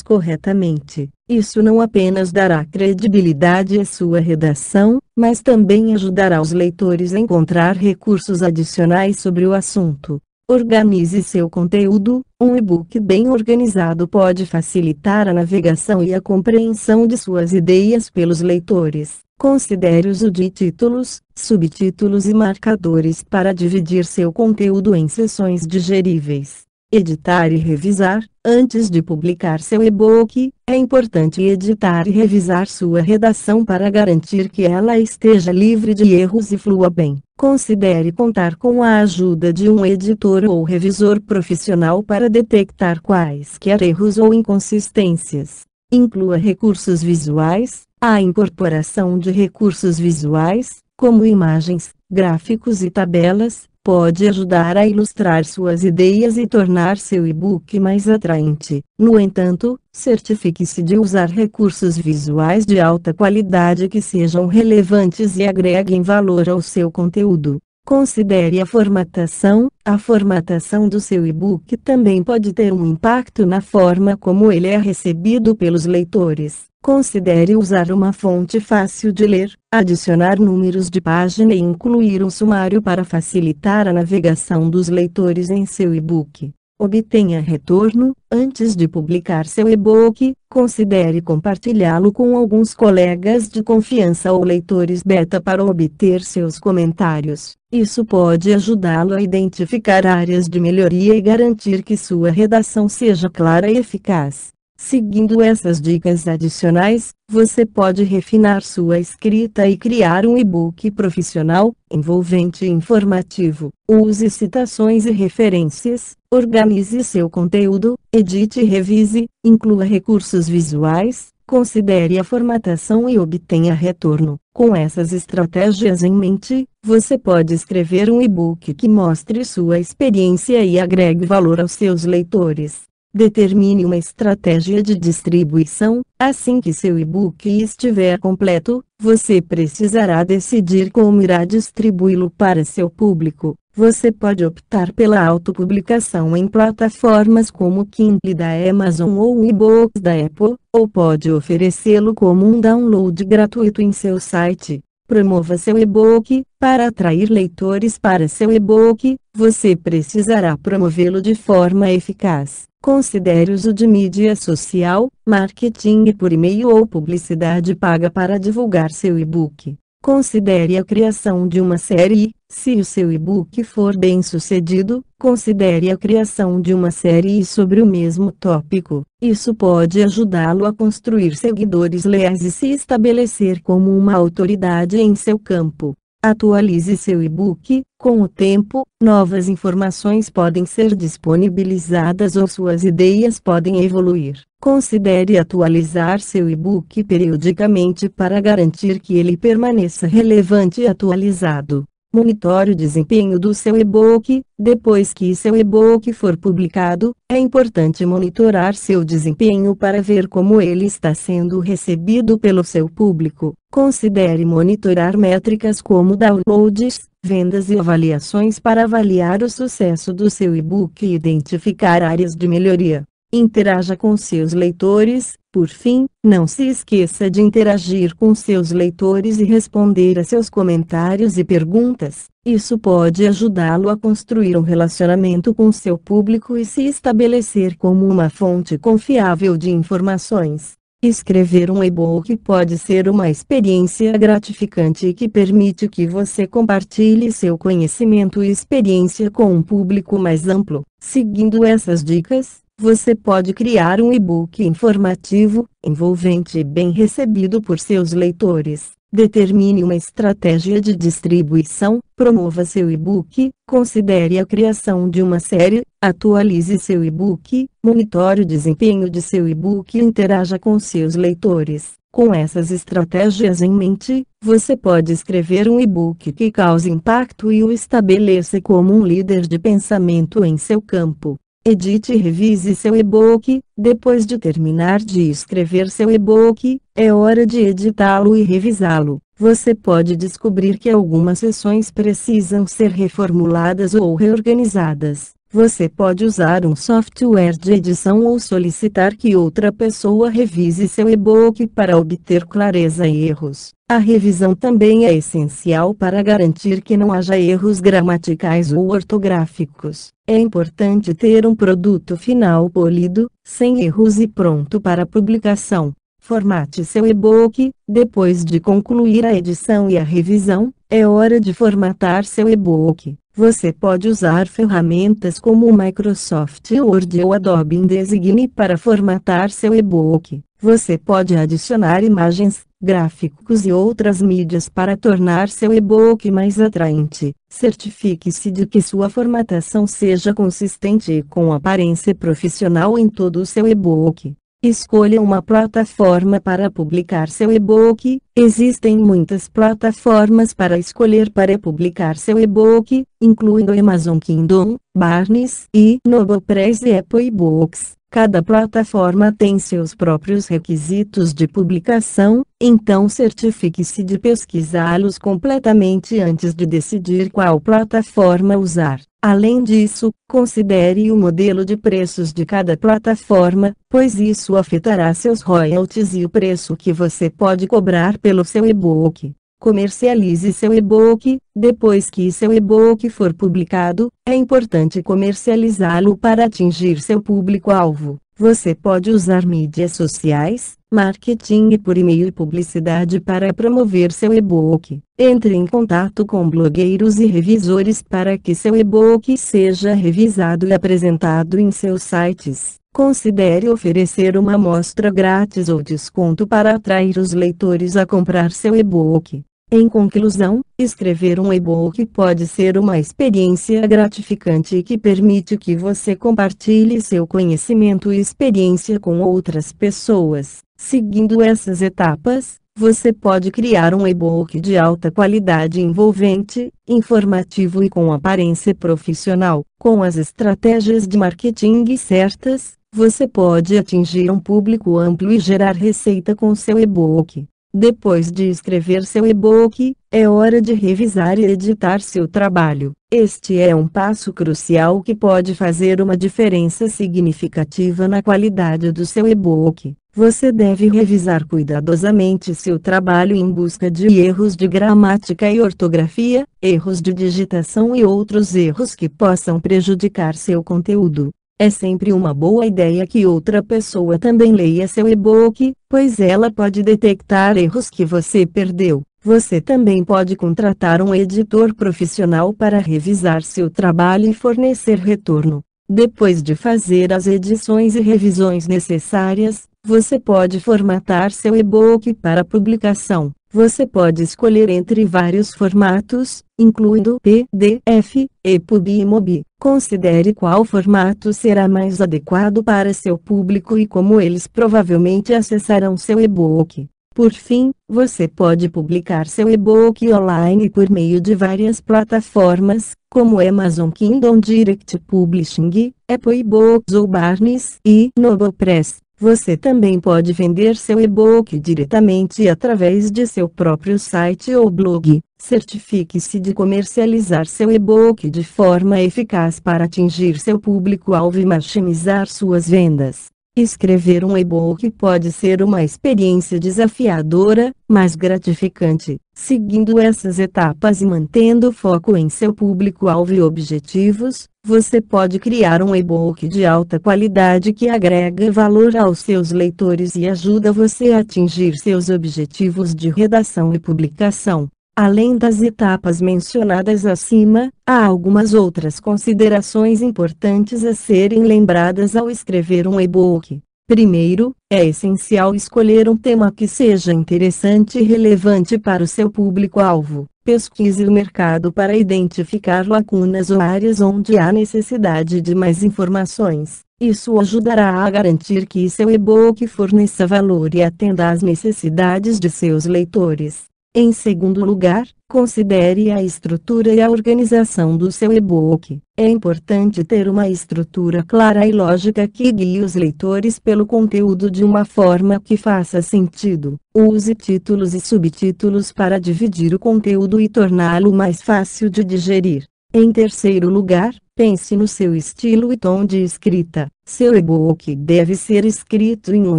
corretamente. Isso não apenas dará credibilidade à sua redação, mas também ajudará os leitores a encontrar recursos adicionais sobre o assunto. Organize seu conteúdo. Um e-book bem organizado pode facilitar a navegação e a compreensão de suas ideias pelos leitores. Considere-os de títulos, subtítulos e marcadores para dividir seu conteúdo em seções digeríveis. Editar e revisar. Antes de publicar seu e-book, é importante editar e revisar sua redação para garantir que ela esteja livre de erros e flua bem. Considere contar com a ajuda de um editor ou revisor profissional para detectar quaisquer erros ou inconsistências. Inclua recursos visuais, a incorporação de recursos visuais, como imagens, gráficos e tabelas, pode ajudar a ilustrar suas ideias e tornar seu e-book mais atraente. No entanto, certifique-se de usar recursos visuais de alta qualidade que sejam relevantes e agreguem valor ao seu conteúdo. Considere a formatação. A formatação do seu e-book também pode ter um impacto na forma como ele é recebido pelos leitores. Considere usar uma fonte fácil de ler, adicionar números de página e incluir um sumário para facilitar a navegação dos leitores em seu e-book. Obtenha retorno. Antes de publicar seu e-book, considere compartilhá-lo com alguns colegas de confiança ou leitores beta para obter seus comentários. Isso pode ajudá-lo a identificar áreas de melhoria e garantir que sua redação seja clara e eficaz. Seguindo essas dicas adicionais, você pode refinar sua escrita e criar um e-book profissional, envolvente e informativo. Use citações e referências, organize seu conteúdo, edite e revise, inclua recursos visuais, considere a formatação e obtenha retorno. Com essas estratégias em mente, você pode escrever um e-book que mostre sua experiência e agregue valor aos seus leitores. Determine uma estratégia de distribuição, assim que seu e-book estiver completo, você precisará decidir como irá distribuí-lo para seu público. Você pode optar pela autopublicação em plataformas como Kindle da Amazon ou e-books da Apple, ou pode oferecê-lo como um download gratuito em seu site. Promova seu e-book. Para atrair leitores para seu e-book, você precisará promovê-lo de forma eficaz. Considere uso de mídia social, marketing por e-mail ou publicidade paga para divulgar seu e-book. Considere a criação de uma série, se o seu e-book for bem sucedido, considere a criação de uma série sobre o mesmo tópico. Isso pode ajudá-lo a construir seguidores leais e se estabelecer como uma autoridade em seu campo. Atualize seu e-book, com o tempo, novas informações podem ser disponibilizadas ou suas ideias podem evoluir. Considere atualizar seu e-book periodicamente para garantir que ele permaneça relevante e atualizado monitore o desempenho do seu e-book, depois que seu e-book for publicado, é importante monitorar seu desempenho para ver como ele está sendo recebido pelo seu público. Considere monitorar métricas como downloads, vendas e avaliações para avaliar o sucesso do seu e-book e identificar áreas de melhoria. Interaja com seus leitores, por fim, não se esqueça de interagir com seus leitores e responder a seus comentários e perguntas. Isso pode ajudá-lo a construir um relacionamento com seu público e se estabelecer como uma fonte confiável de informações. Escrever um e-book pode ser uma experiência gratificante que permite que você compartilhe seu conhecimento e experiência com um público mais amplo. Seguindo essas dicas, você pode criar um e-book informativo, envolvente e bem recebido por seus leitores. Determine uma estratégia de distribuição, promova seu e-book, considere a criação de uma série, atualize seu e-book, monitore o desempenho de seu e-book e interaja com seus leitores. Com essas estratégias em mente, você pode escrever um e-book que cause impacto e o estabeleça como um líder de pensamento em seu campo. Edite e revise seu e-book, depois de terminar de escrever seu e-book, é hora de editá-lo e revisá-lo. Você pode descobrir que algumas sessões precisam ser reformuladas ou reorganizadas. Você pode usar um software de edição ou solicitar que outra pessoa revise seu e-book para obter clareza e erros. A revisão também é essencial para garantir que não haja erros gramaticais ou ortográficos. É importante ter um produto final polido, sem erros e pronto para publicação. Formate seu e-book. Depois de concluir a edição e a revisão, é hora de formatar seu e-book. Você pode usar ferramentas como o Microsoft Word ou Adobe InDesign para formatar seu e-book. Você pode adicionar imagens, gráficos e outras mídias para tornar seu e-book mais atraente. Certifique-se de que sua formatação seja consistente e com aparência profissional em todo o seu e-book. Escolha uma plataforma para publicar seu e-book. Existem muitas plataformas para escolher para publicar seu e-book, incluindo Amazon Kindle, Barnes e NovoPress e Apple Books. Cada plataforma tem seus próprios requisitos de publicação, então certifique-se de pesquisá-los completamente antes de decidir qual plataforma usar. Além disso, considere o modelo de preços de cada plataforma, pois isso afetará seus royalties e o preço que você pode cobrar pelo seu e-book. Comercialize seu e-book. Depois que seu e-book for publicado, é importante comercializá-lo para atingir seu público-alvo. Você pode usar mídias sociais, marketing por e-mail e publicidade para promover seu e-book. Entre em contato com blogueiros e revisores para que seu e-book seja revisado e apresentado em seus sites. Considere oferecer uma amostra grátis ou desconto para atrair os leitores a comprar seu e-book. Em conclusão, escrever um e-book pode ser uma experiência gratificante que permite que você compartilhe seu conhecimento e experiência com outras pessoas. Seguindo essas etapas, você pode criar um e-book de alta qualidade envolvente, informativo e com aparência profissional. Com as estratégias de marketing certas, você pode atingir um público amplo e gerar receita com seu e-book. Depois de escrever seu e-book, é hora de revisar e editar seu trabalho. Este é um passo crucial que pode fazer uma diferença significativa na qualidade do seu e-book. Você deve revisar cuidadosamente seu trabalho em busca de erros de gramática e ortografia, erros de digitação e outros erros que possam prejudicar seu conteúdo. É sempre uma boa ideia que outra pessoa também leia seu e-book, pois ela pode detectar erros que você perdeu. Você também pode contratar um editor profissional para revisar seu trabalho e fornecer retorno. Depois de fazer as edições e revisões necessárias, você pode formatar seu e-book para publicação. Você pode escolher entre vários formatos, incluindo PDF, EPUB e MOBI. Considere qual formato será mais adequado para seu público e como eles provavelmente acessarão seu e-book. Por fim, você pode publicar seu e-book online por meio de várias plataformas, como Amazon Kindle Direct Publishing, Apple eBooks ou Barnes e Noble Press. Você também pode vender seu e-book diretamente através de seu próprio site ou blog. Certifique-se de comercializar seu e-book de forma eficaz para atingir seu público-alvo e maximizar suas vendas. Escrever um e-book pode ser uma experiência desafiadora, mas gratificante, seguindo essas etapas e mantendo foco em seu público-alvo e objetivos, você pode criar um e-book de alta qualidade que agrega valor aos seus leitores e ajuda você a atingir seus objetivos de redação e publicação. Além das etapas mencionadas acima, há algumas outras considerações importantes a serem lembradas ao escrever um e-book. Primeiro, é essencial escolher um tema que seja interessante e relevante para o seu público-alvo. Pesquise o mercado para identificar lacunas ou áreas onde há necessidade de mais informações. Isso ajudará a garantir que seu e-book forneça valor e atenda às necessidades de seus leitores. Em segundo lugar, considere a estrutura e a organização do seu e-book. É importante ter uma estrutura clara e lógica que guie os leitores pelo conteúdo de uma forma que faça sentido. Use títulos e subtítulos para dividir o conteúdo e torná-lo mais fácil de digerir. Em terceiro lugar, Pense no seu estilo e tom de escrita. Seu e-book deve ser escrito em um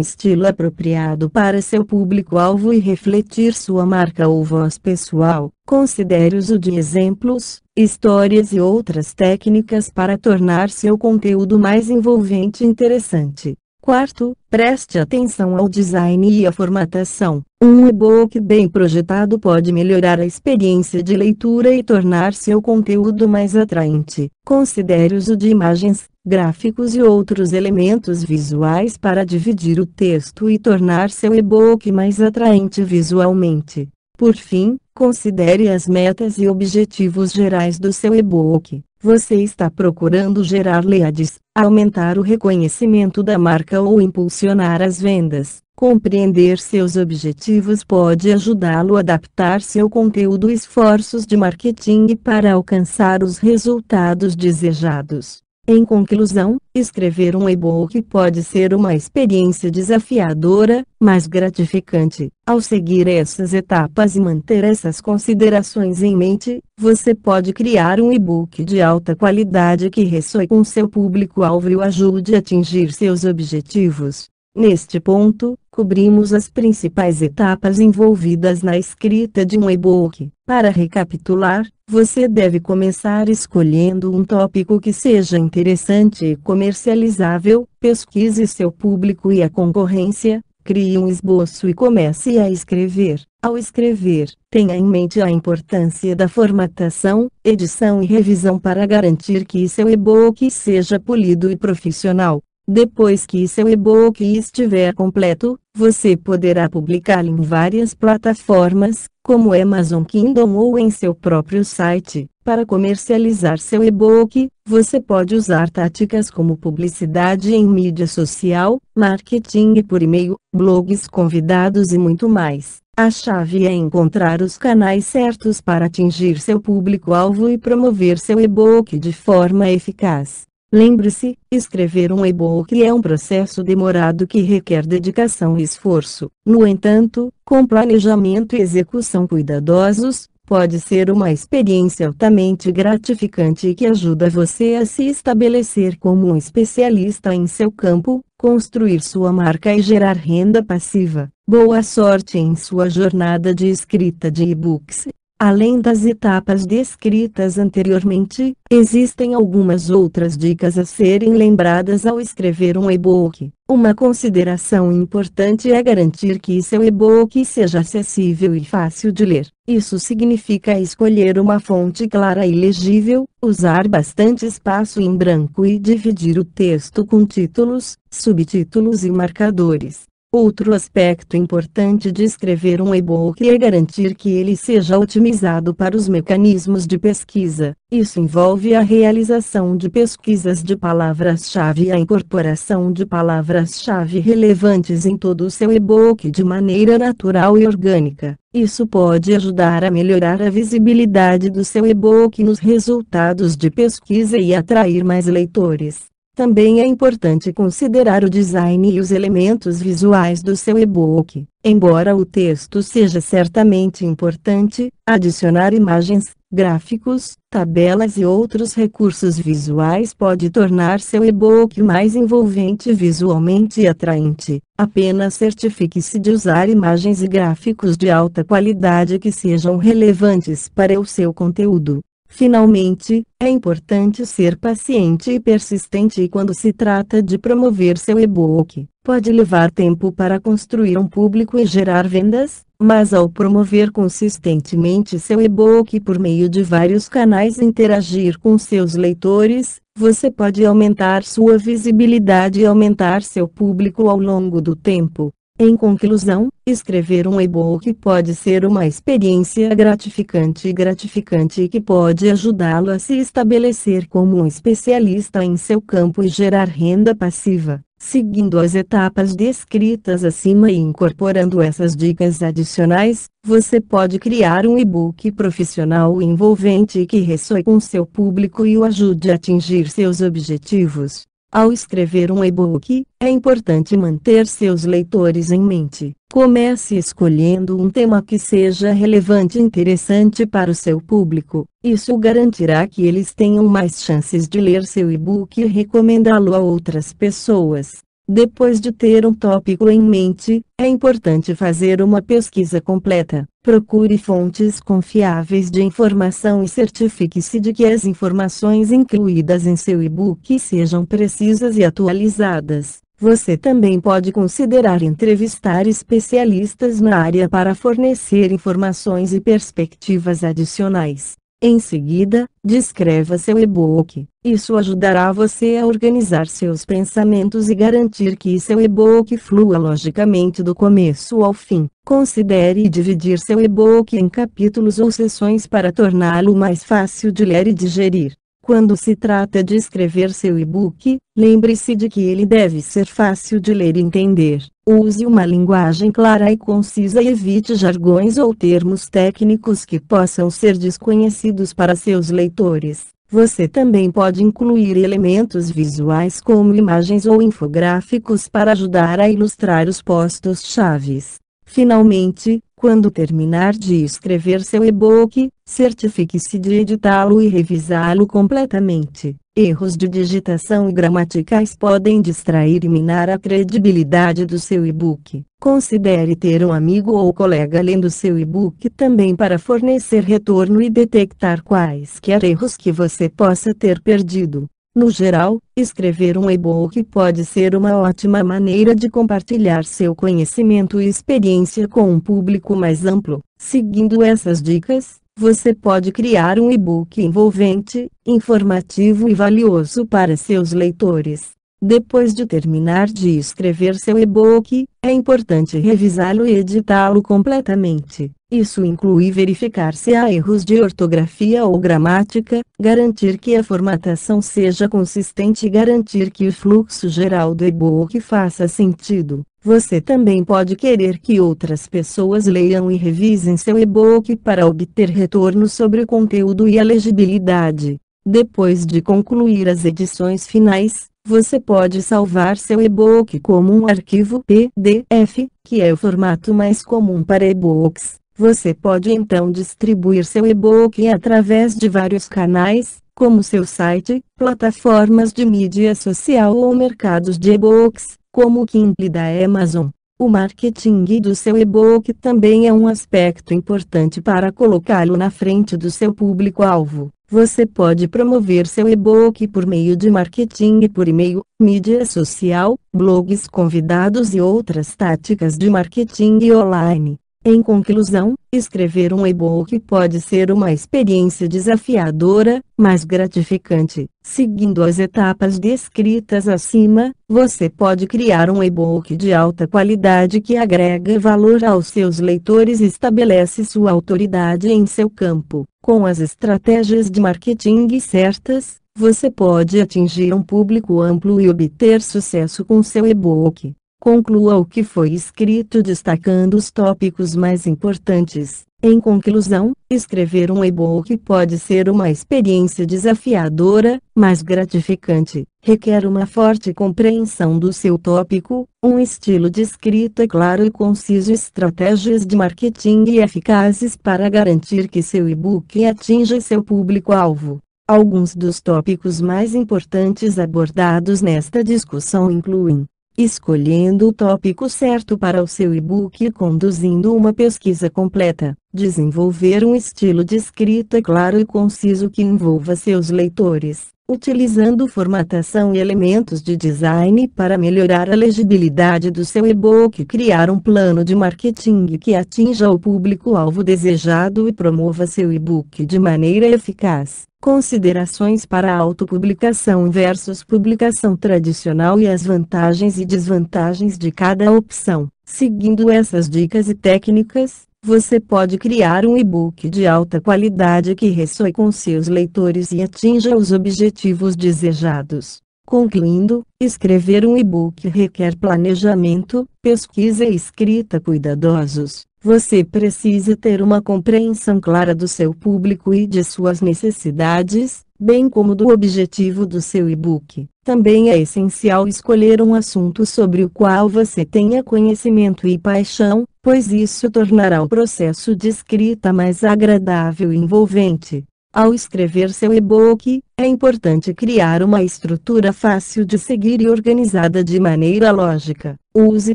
estilo apropriado para seu público-alvo e refletir sua marca ou voz pessoal. Considere uso de exemplos, histórias e outras técnicas para tornar seu conteúdo mais envolvente e interessante. Quarto, preste atenção ao design e à formatação. Um e-book bem projetado pode melhorar a experiência de leitura e tornar seu conteúdo mais atraente. Considere o uso de imagens, gráficos e outros elementos visuais para dividir o texto e tornar seu e-book mais atraente visualmente. Por fim, considere as metas e objetivos gerais do seu e-book. Você está procurando gerar leads, aumentar o reconhecimento da marca ou impulsionar as vendas. Compreender seus objetivos pode ajudá-lo a adaptar seu conteúdo e esforços de marketing para alcançar os resultados desejados. Em conclusão, escrever um e-book pode ser uma experiência desafiadora, mas gratificante. Ao seguir essas etapas e manter essas considerações em mente, você pode criar um e-book de alta qualidade que ressoe com seu público-alvo e o ajude a atingir seus objetivos. Neste ponto, cobrimos as principais etapas envolvidas na escrita de um e-book. Para recapitular, você deve começar escolhendo um tópico que seja interessante e comercializável, pesquise seu público e a concorrência, crie um esboço e comece a escrever. Ao escrever, tenha em mente a importância da formatação, edição e revisão para garantir que seu e-book seja polido e profissional. Depois que seu e-book estiver completo, você poderá publicá-lo em várias plataformas, como Amazon Kindle ou em seu próprio site. Para comercializar seu e-book, você pode usar táticas como publicidade em mídia social, marketing por e-mail, blogs convidados e muito mais. A chave é encontrar os canais certos para atingir seu público-alvo e promover seu e-book de forma eficaz. Lembre-se, escrever um e-book é um processo demorado que requer dedicação e esforço. No entanto, com planejamento e execução cuidadosos, pode ser uma experiência altamente gratificante que ajuda você a se estabelecer como um especialista em seu campo, construir sua marca e gerar renda passiva. Boa sorte em sua jornada de escrita de e-books. Além das etapas descritas anteriormente, existem algumas outras dicas a serem lembradas ao escrever um e-book. Uma consideração importante é garantir que seu e-book seja acessível e fácil de ler. Isso significa escolher uma fonte clara e legível, usar bastante espaço em branco e dividir o texto com títulos, subtítulos e marcadores. Outro aspecto importante de escrever um e-book é garantir que ele seja otimizado para os mecanismos de pesquisa. Isso envolve a realização de pesquisas de palavras-chave e a incorporação de palavras-chave relevantes em todo o seu e-book de maneira natural e orgânica. Isso pode ajudar a melhorar a visibilidade do seu e-book nos resultados de pesquisa e atrair mais leitores. Também é importante considerar o design e os elementos visuais do seu e-book. Embora o texto seja certamente importante, adicionar imagens, gráficos, tabelas e outros recursos visuais pode tornar seu e-book mais envolvente visualmente e atraente. Apenas certifique-se de usar imagens e gráficos de alta qualidade que sejam relevantes para o seu conteúdo. Finalmente, é importante ser paciente e persistente quando se trata de promover seu e-book, pode levar tempo para construir um público e gerar vendas, mas ao promover consistentemente seu e-book por meio de vários canais e interagir com seus leitores, você pode aumentar sua visibilidade e aumentar seu público ao longo do tempo. Em conclusão, escrever um e-book pode ser uma experiência gratificante e gratificante que pode ajudá-lo a se estabelecer como um especialista em seu campo e gerar renda passiva, seguindo as etapas descritas acima e incorporando essas dicas adicionais, você pode criar um e-book profissional envolvente que ressoe com seu público e o ajude a atingir seus objetivos. Ao escrever um e-book, é importante manter seus leitores em mente. Comece escolhendo um tema que seja relevante e interessante para o seu público. Isso garantirá que eles tenham mais chances de ler seu e-book e recomendá-lo a outras pessoas. Depois de ter um tópico em mente, é importante fazer uma pesquisa completa. Procure fontes confiáveis de informação e certifique-se de que as informações incluídas em seu e-book sejam precisas e atualizadas. Você também pode considerar entrevistar especialistas na área para fornecer informações e perspectivas adicionais. Em seguida, descreva seu e-book. Isso ajudará você a organizar seus pensamentos e garantir que seu e-book flua logicamente do começo ao fim. Considere dividir seu e-book em capítulos ou sessões para torná-lo mais fácil de ler e digerir. Quando se trata de escrever seu e-book, lembre-se de que ele deve ser fácil de ler e entender. Use uma linguagem clara e concisa e evite jargões ou termos técnicos que possam ser desconhecidos para seus leitores. Você também pode incluir elementos visuais como imagens ou infográficos para ajudar a ilustrar os postos-chaves. Finalmente, quando terminar de escrever seu e-book, certifique-se de editá-lo e revisá-lo completamente. Erros de digitação e gramaticais podem distrair e minar a credibilidade do seu e-book. Considere ter um amigo ou colega lendo seu e-book também para fornecer retorno e detectar quaisquer erros que você possa ter perdido. No geral, escrever um e-book pode ser uma ótima maneira de compartilhar seu conhecimento e experiência com um público mais amplo. Seguindo essas dicas, você pode criar um e-book envolvente, informativo e valioso para seus leitores. Depois de terminar de escrever seu e-book, é importante revisá-lo e editá-lo completamente. Isso inclui verificar se há erros de ortografia ou gramática, garantir que a formatação seja consistente e garantir que o fluxo geral do e-book faça sentido. Você também pode querer que outras pessoas leiam e revisem seu e-book para obter retorno sobre o conteúdo e a legibilidade. Depois de concluir as edições finais, você pode salvar seu e-book como um arquivo PDF, que é o formato mais comum para e-books. Você pode então distribuir seu e-book através de vários canais, como seu site, plataformas de mídia social ou mercados de e-books, como o Kindle da Amazon. O marketing do seu e-book também é um aspecto importante para colocá-lo na frente do seu público-alvo. Você pode promover seu e-book por meio de marketing e por e-mail, mídia social, blogs convidados e outras táticas de marketing online. Em conclusão, escrever um e-book pode ser uma experiência desafiadora, mas gratificante. Seguindo as etapas descritas acima, você pode criar um e-book de alta qualidade que agrega valor aos seus leitores e estabelece sua autoridade em seu campo. Com as estratégias de marketing certas, você pode atingir um público amplo e obter sucesso com seu e-book conclua o que foi escrito destacando os tópicos mais importantes. Em conclusão, escrever um e-book pode ser uma experiência desafiadora, mas gratificante. Requer uma forte compreensão do seu tópico, um estilo de escrita claro e conciso, estratégias de marketing eficazes para garantir que seu e-book atinja seu público-alvo. Alguns dos tópicos mais importantes abordados nesta discussão incluem escolhendo o tópico certo para o seu e-book e conduzindo uma pesquisa completa, desenvolver um estilo de escrita claro e conciso que envolva seus leitores, utilizando formatação e elementos de design para melhorar a legibilidade do seu e-book e criar um plano de marketing que atinja o público-alvo desejado e promova seu e-book de maneira eficaz. Considerações para a autopublicação versus publicação tradicional e as vantagens e desvantagens de cada opção. Seguindo essas dicas e técnicas, você pode criar um e-book de alta qualidade que ressoe com seus leitores e atinja os objetivos desejados. Concluindo, escrever um e-book requer planejamento, pesquisa e escrita cuidadosos. Você precisa ter uma compreensão clara do seu público e de suas necessidades, bem como do objetivo do seu e-book. Também é essencial escolher um assunto sobre o qual você tenha conhecimento e paixão, pois isso tornará o processo de escrita mais agradável e envolvente. Ao escrever seu e-book, é importante criar uma estrutura fácil de seguir e organizada de maneira lógica. Use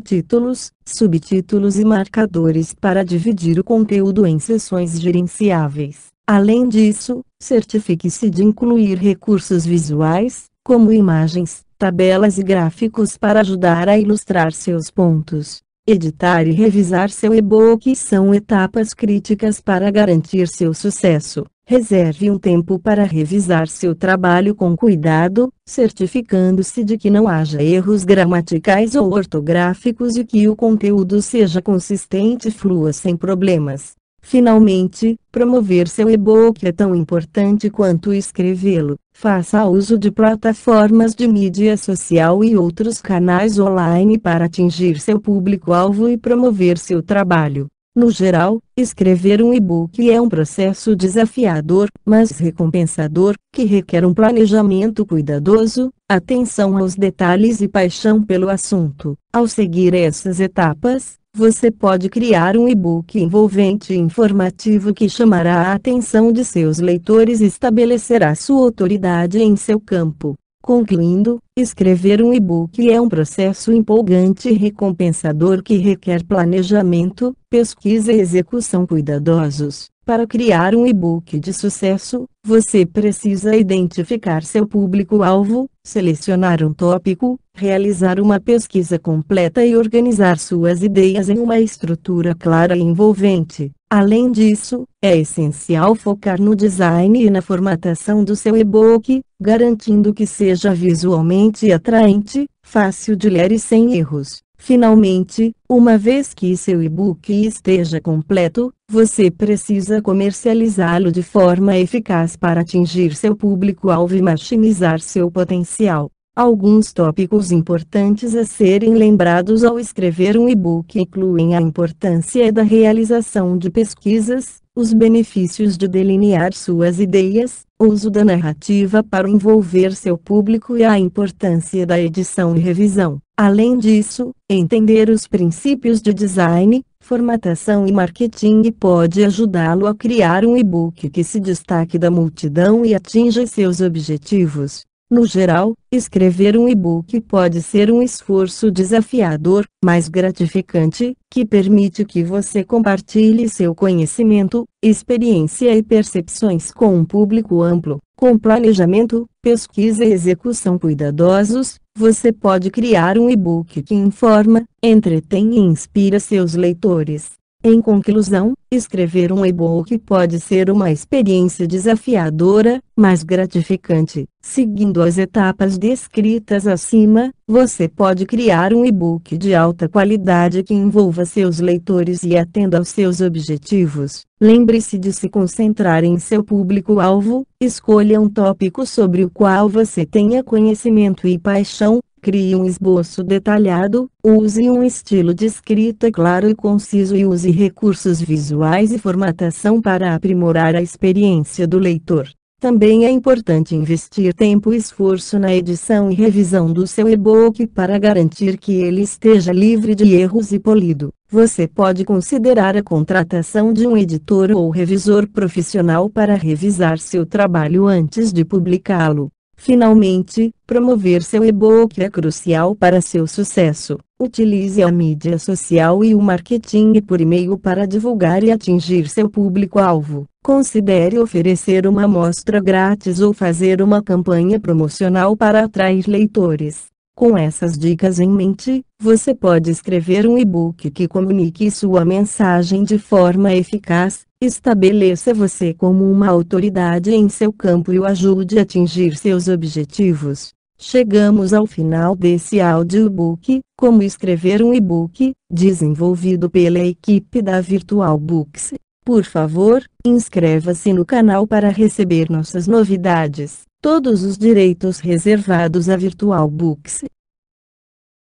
títulos, subtítulos e marcadores para dividir o conteúdo em seções gerenciáveis. Além disso, certifique-se de incluir recursos visuais, como imagens, tabelas e gráficos para ajudar a ilustrar seus pontos. Editar e revisar seu e-book são etapas críticas para garantir seu sucesso. Reserve um tempo para revisar seu trabalho com cuidado, certificando-se de que não haja erros gramaticais ou ortográficos e que o conteúdo seja consistente e flua sem problemas. Finalmente, promover seu e-book é tão importante quanto escrevê-lo. Faça uso de plataformas de mídia social e outros canais online para atingir seu público-alvo e promover seu trabalho. No geral, escrever um e-book é um processo desafiador, mas recompensador, que requer um planejamento cuidadoso, atenção aos detalhes e paixão pelo assunto. Ao seguir essas etapas, você pode criar um e-book envolvente e informativo que chamará a atenção de seus leitores e estabelecerá sua autoridade em seu campo. Concluindo, escrever um e-book é um processo empolgante e recompensador que requer planejamento, pesquisa e execução cuidadosos. Para criar um e-book de sucesso, você precisa identificar seu público-alvo, selecionar um tópico, realizar uma pesquisa completa e organizar suas ideias em uma estrutura clara e envolvente. Além disso, é essencial focar no design e na formatação do seu e-book, garantindo que seja visualmente atraente, fácil de ler e sem erros. Finalmente, uma vez que seu e-book esteja completo, você precisa comercializá-lo de forma eficaz para atingir seu público-alvo e maximizar seu potencial. Alguns tópicos importantes a serem lembrados ao escrever um e-book incluem a importância da realização de pesquisas, os benefícios de delinear suas ideias, uso da narrativa para envolver seu público e a importância da edição e revisão. Além disso, entender os princípios de design, formatação e marketing pode ajudá-lo a criar um e-book que se destaque da multidão e atinja seus objetivos. No geral, escrever um e-book pode ser um esforço desafiador, mas gratificante, que permite que você compartilhe seu conhecimento, experiência e percepções com um público amplo. Com planejamento, pesquisa e execução cuidadosos, você pode criar um e-book que informa, entretém e inspira seus leitores. Em conclusão, escrever um e-book pode ser uma experiência desafiadora, mas gratificante. Seguindo as etapas descritas acima, você pode criar um e-book de alta qualidade que envolva seus leitores e atenda aos seus objetivos. Lembre-se de se concentrar em seu público-alvo, escolha um tópico sobre o qual você tenha conhecimento e paixão, Crie um esboço detalhado, use um estilo de escrita claro e conciso e use recursos visuais e formatação para aprimorar a experiência do leitor. Também é importante investir tempo e esforço na edição e revisão do seu e-book para garantir que ele esteja livre de erros e polido. Você pode considerar a contratação de um editor ou revisor profissional para revisar seu trabalho antes de publicá-lo. Finalmente, promover seu e-book é crucial para seu sucesso. Utilize a mídia social e o marketing por e-mail para divulgar e atingir seu público-alvo. Considere oferecer uma amostra grátis ou fazer uma campanha promocional para atrair leitores. Com essas dicas em mente, você pode escrever um e-book que comunique sua mensagem de forma eficaz, Estabeleça você como uma autoridade em seu campo e o ajude a atingir seus objetivos. Chegamos ao final desse audiobook, Como Escrever um E-Book, desenvolvido pela equipe da Virtual Books. Por favor, inscreva-se no canal para receber nossas novidades. Todos os direitos reservados à Virtual Books.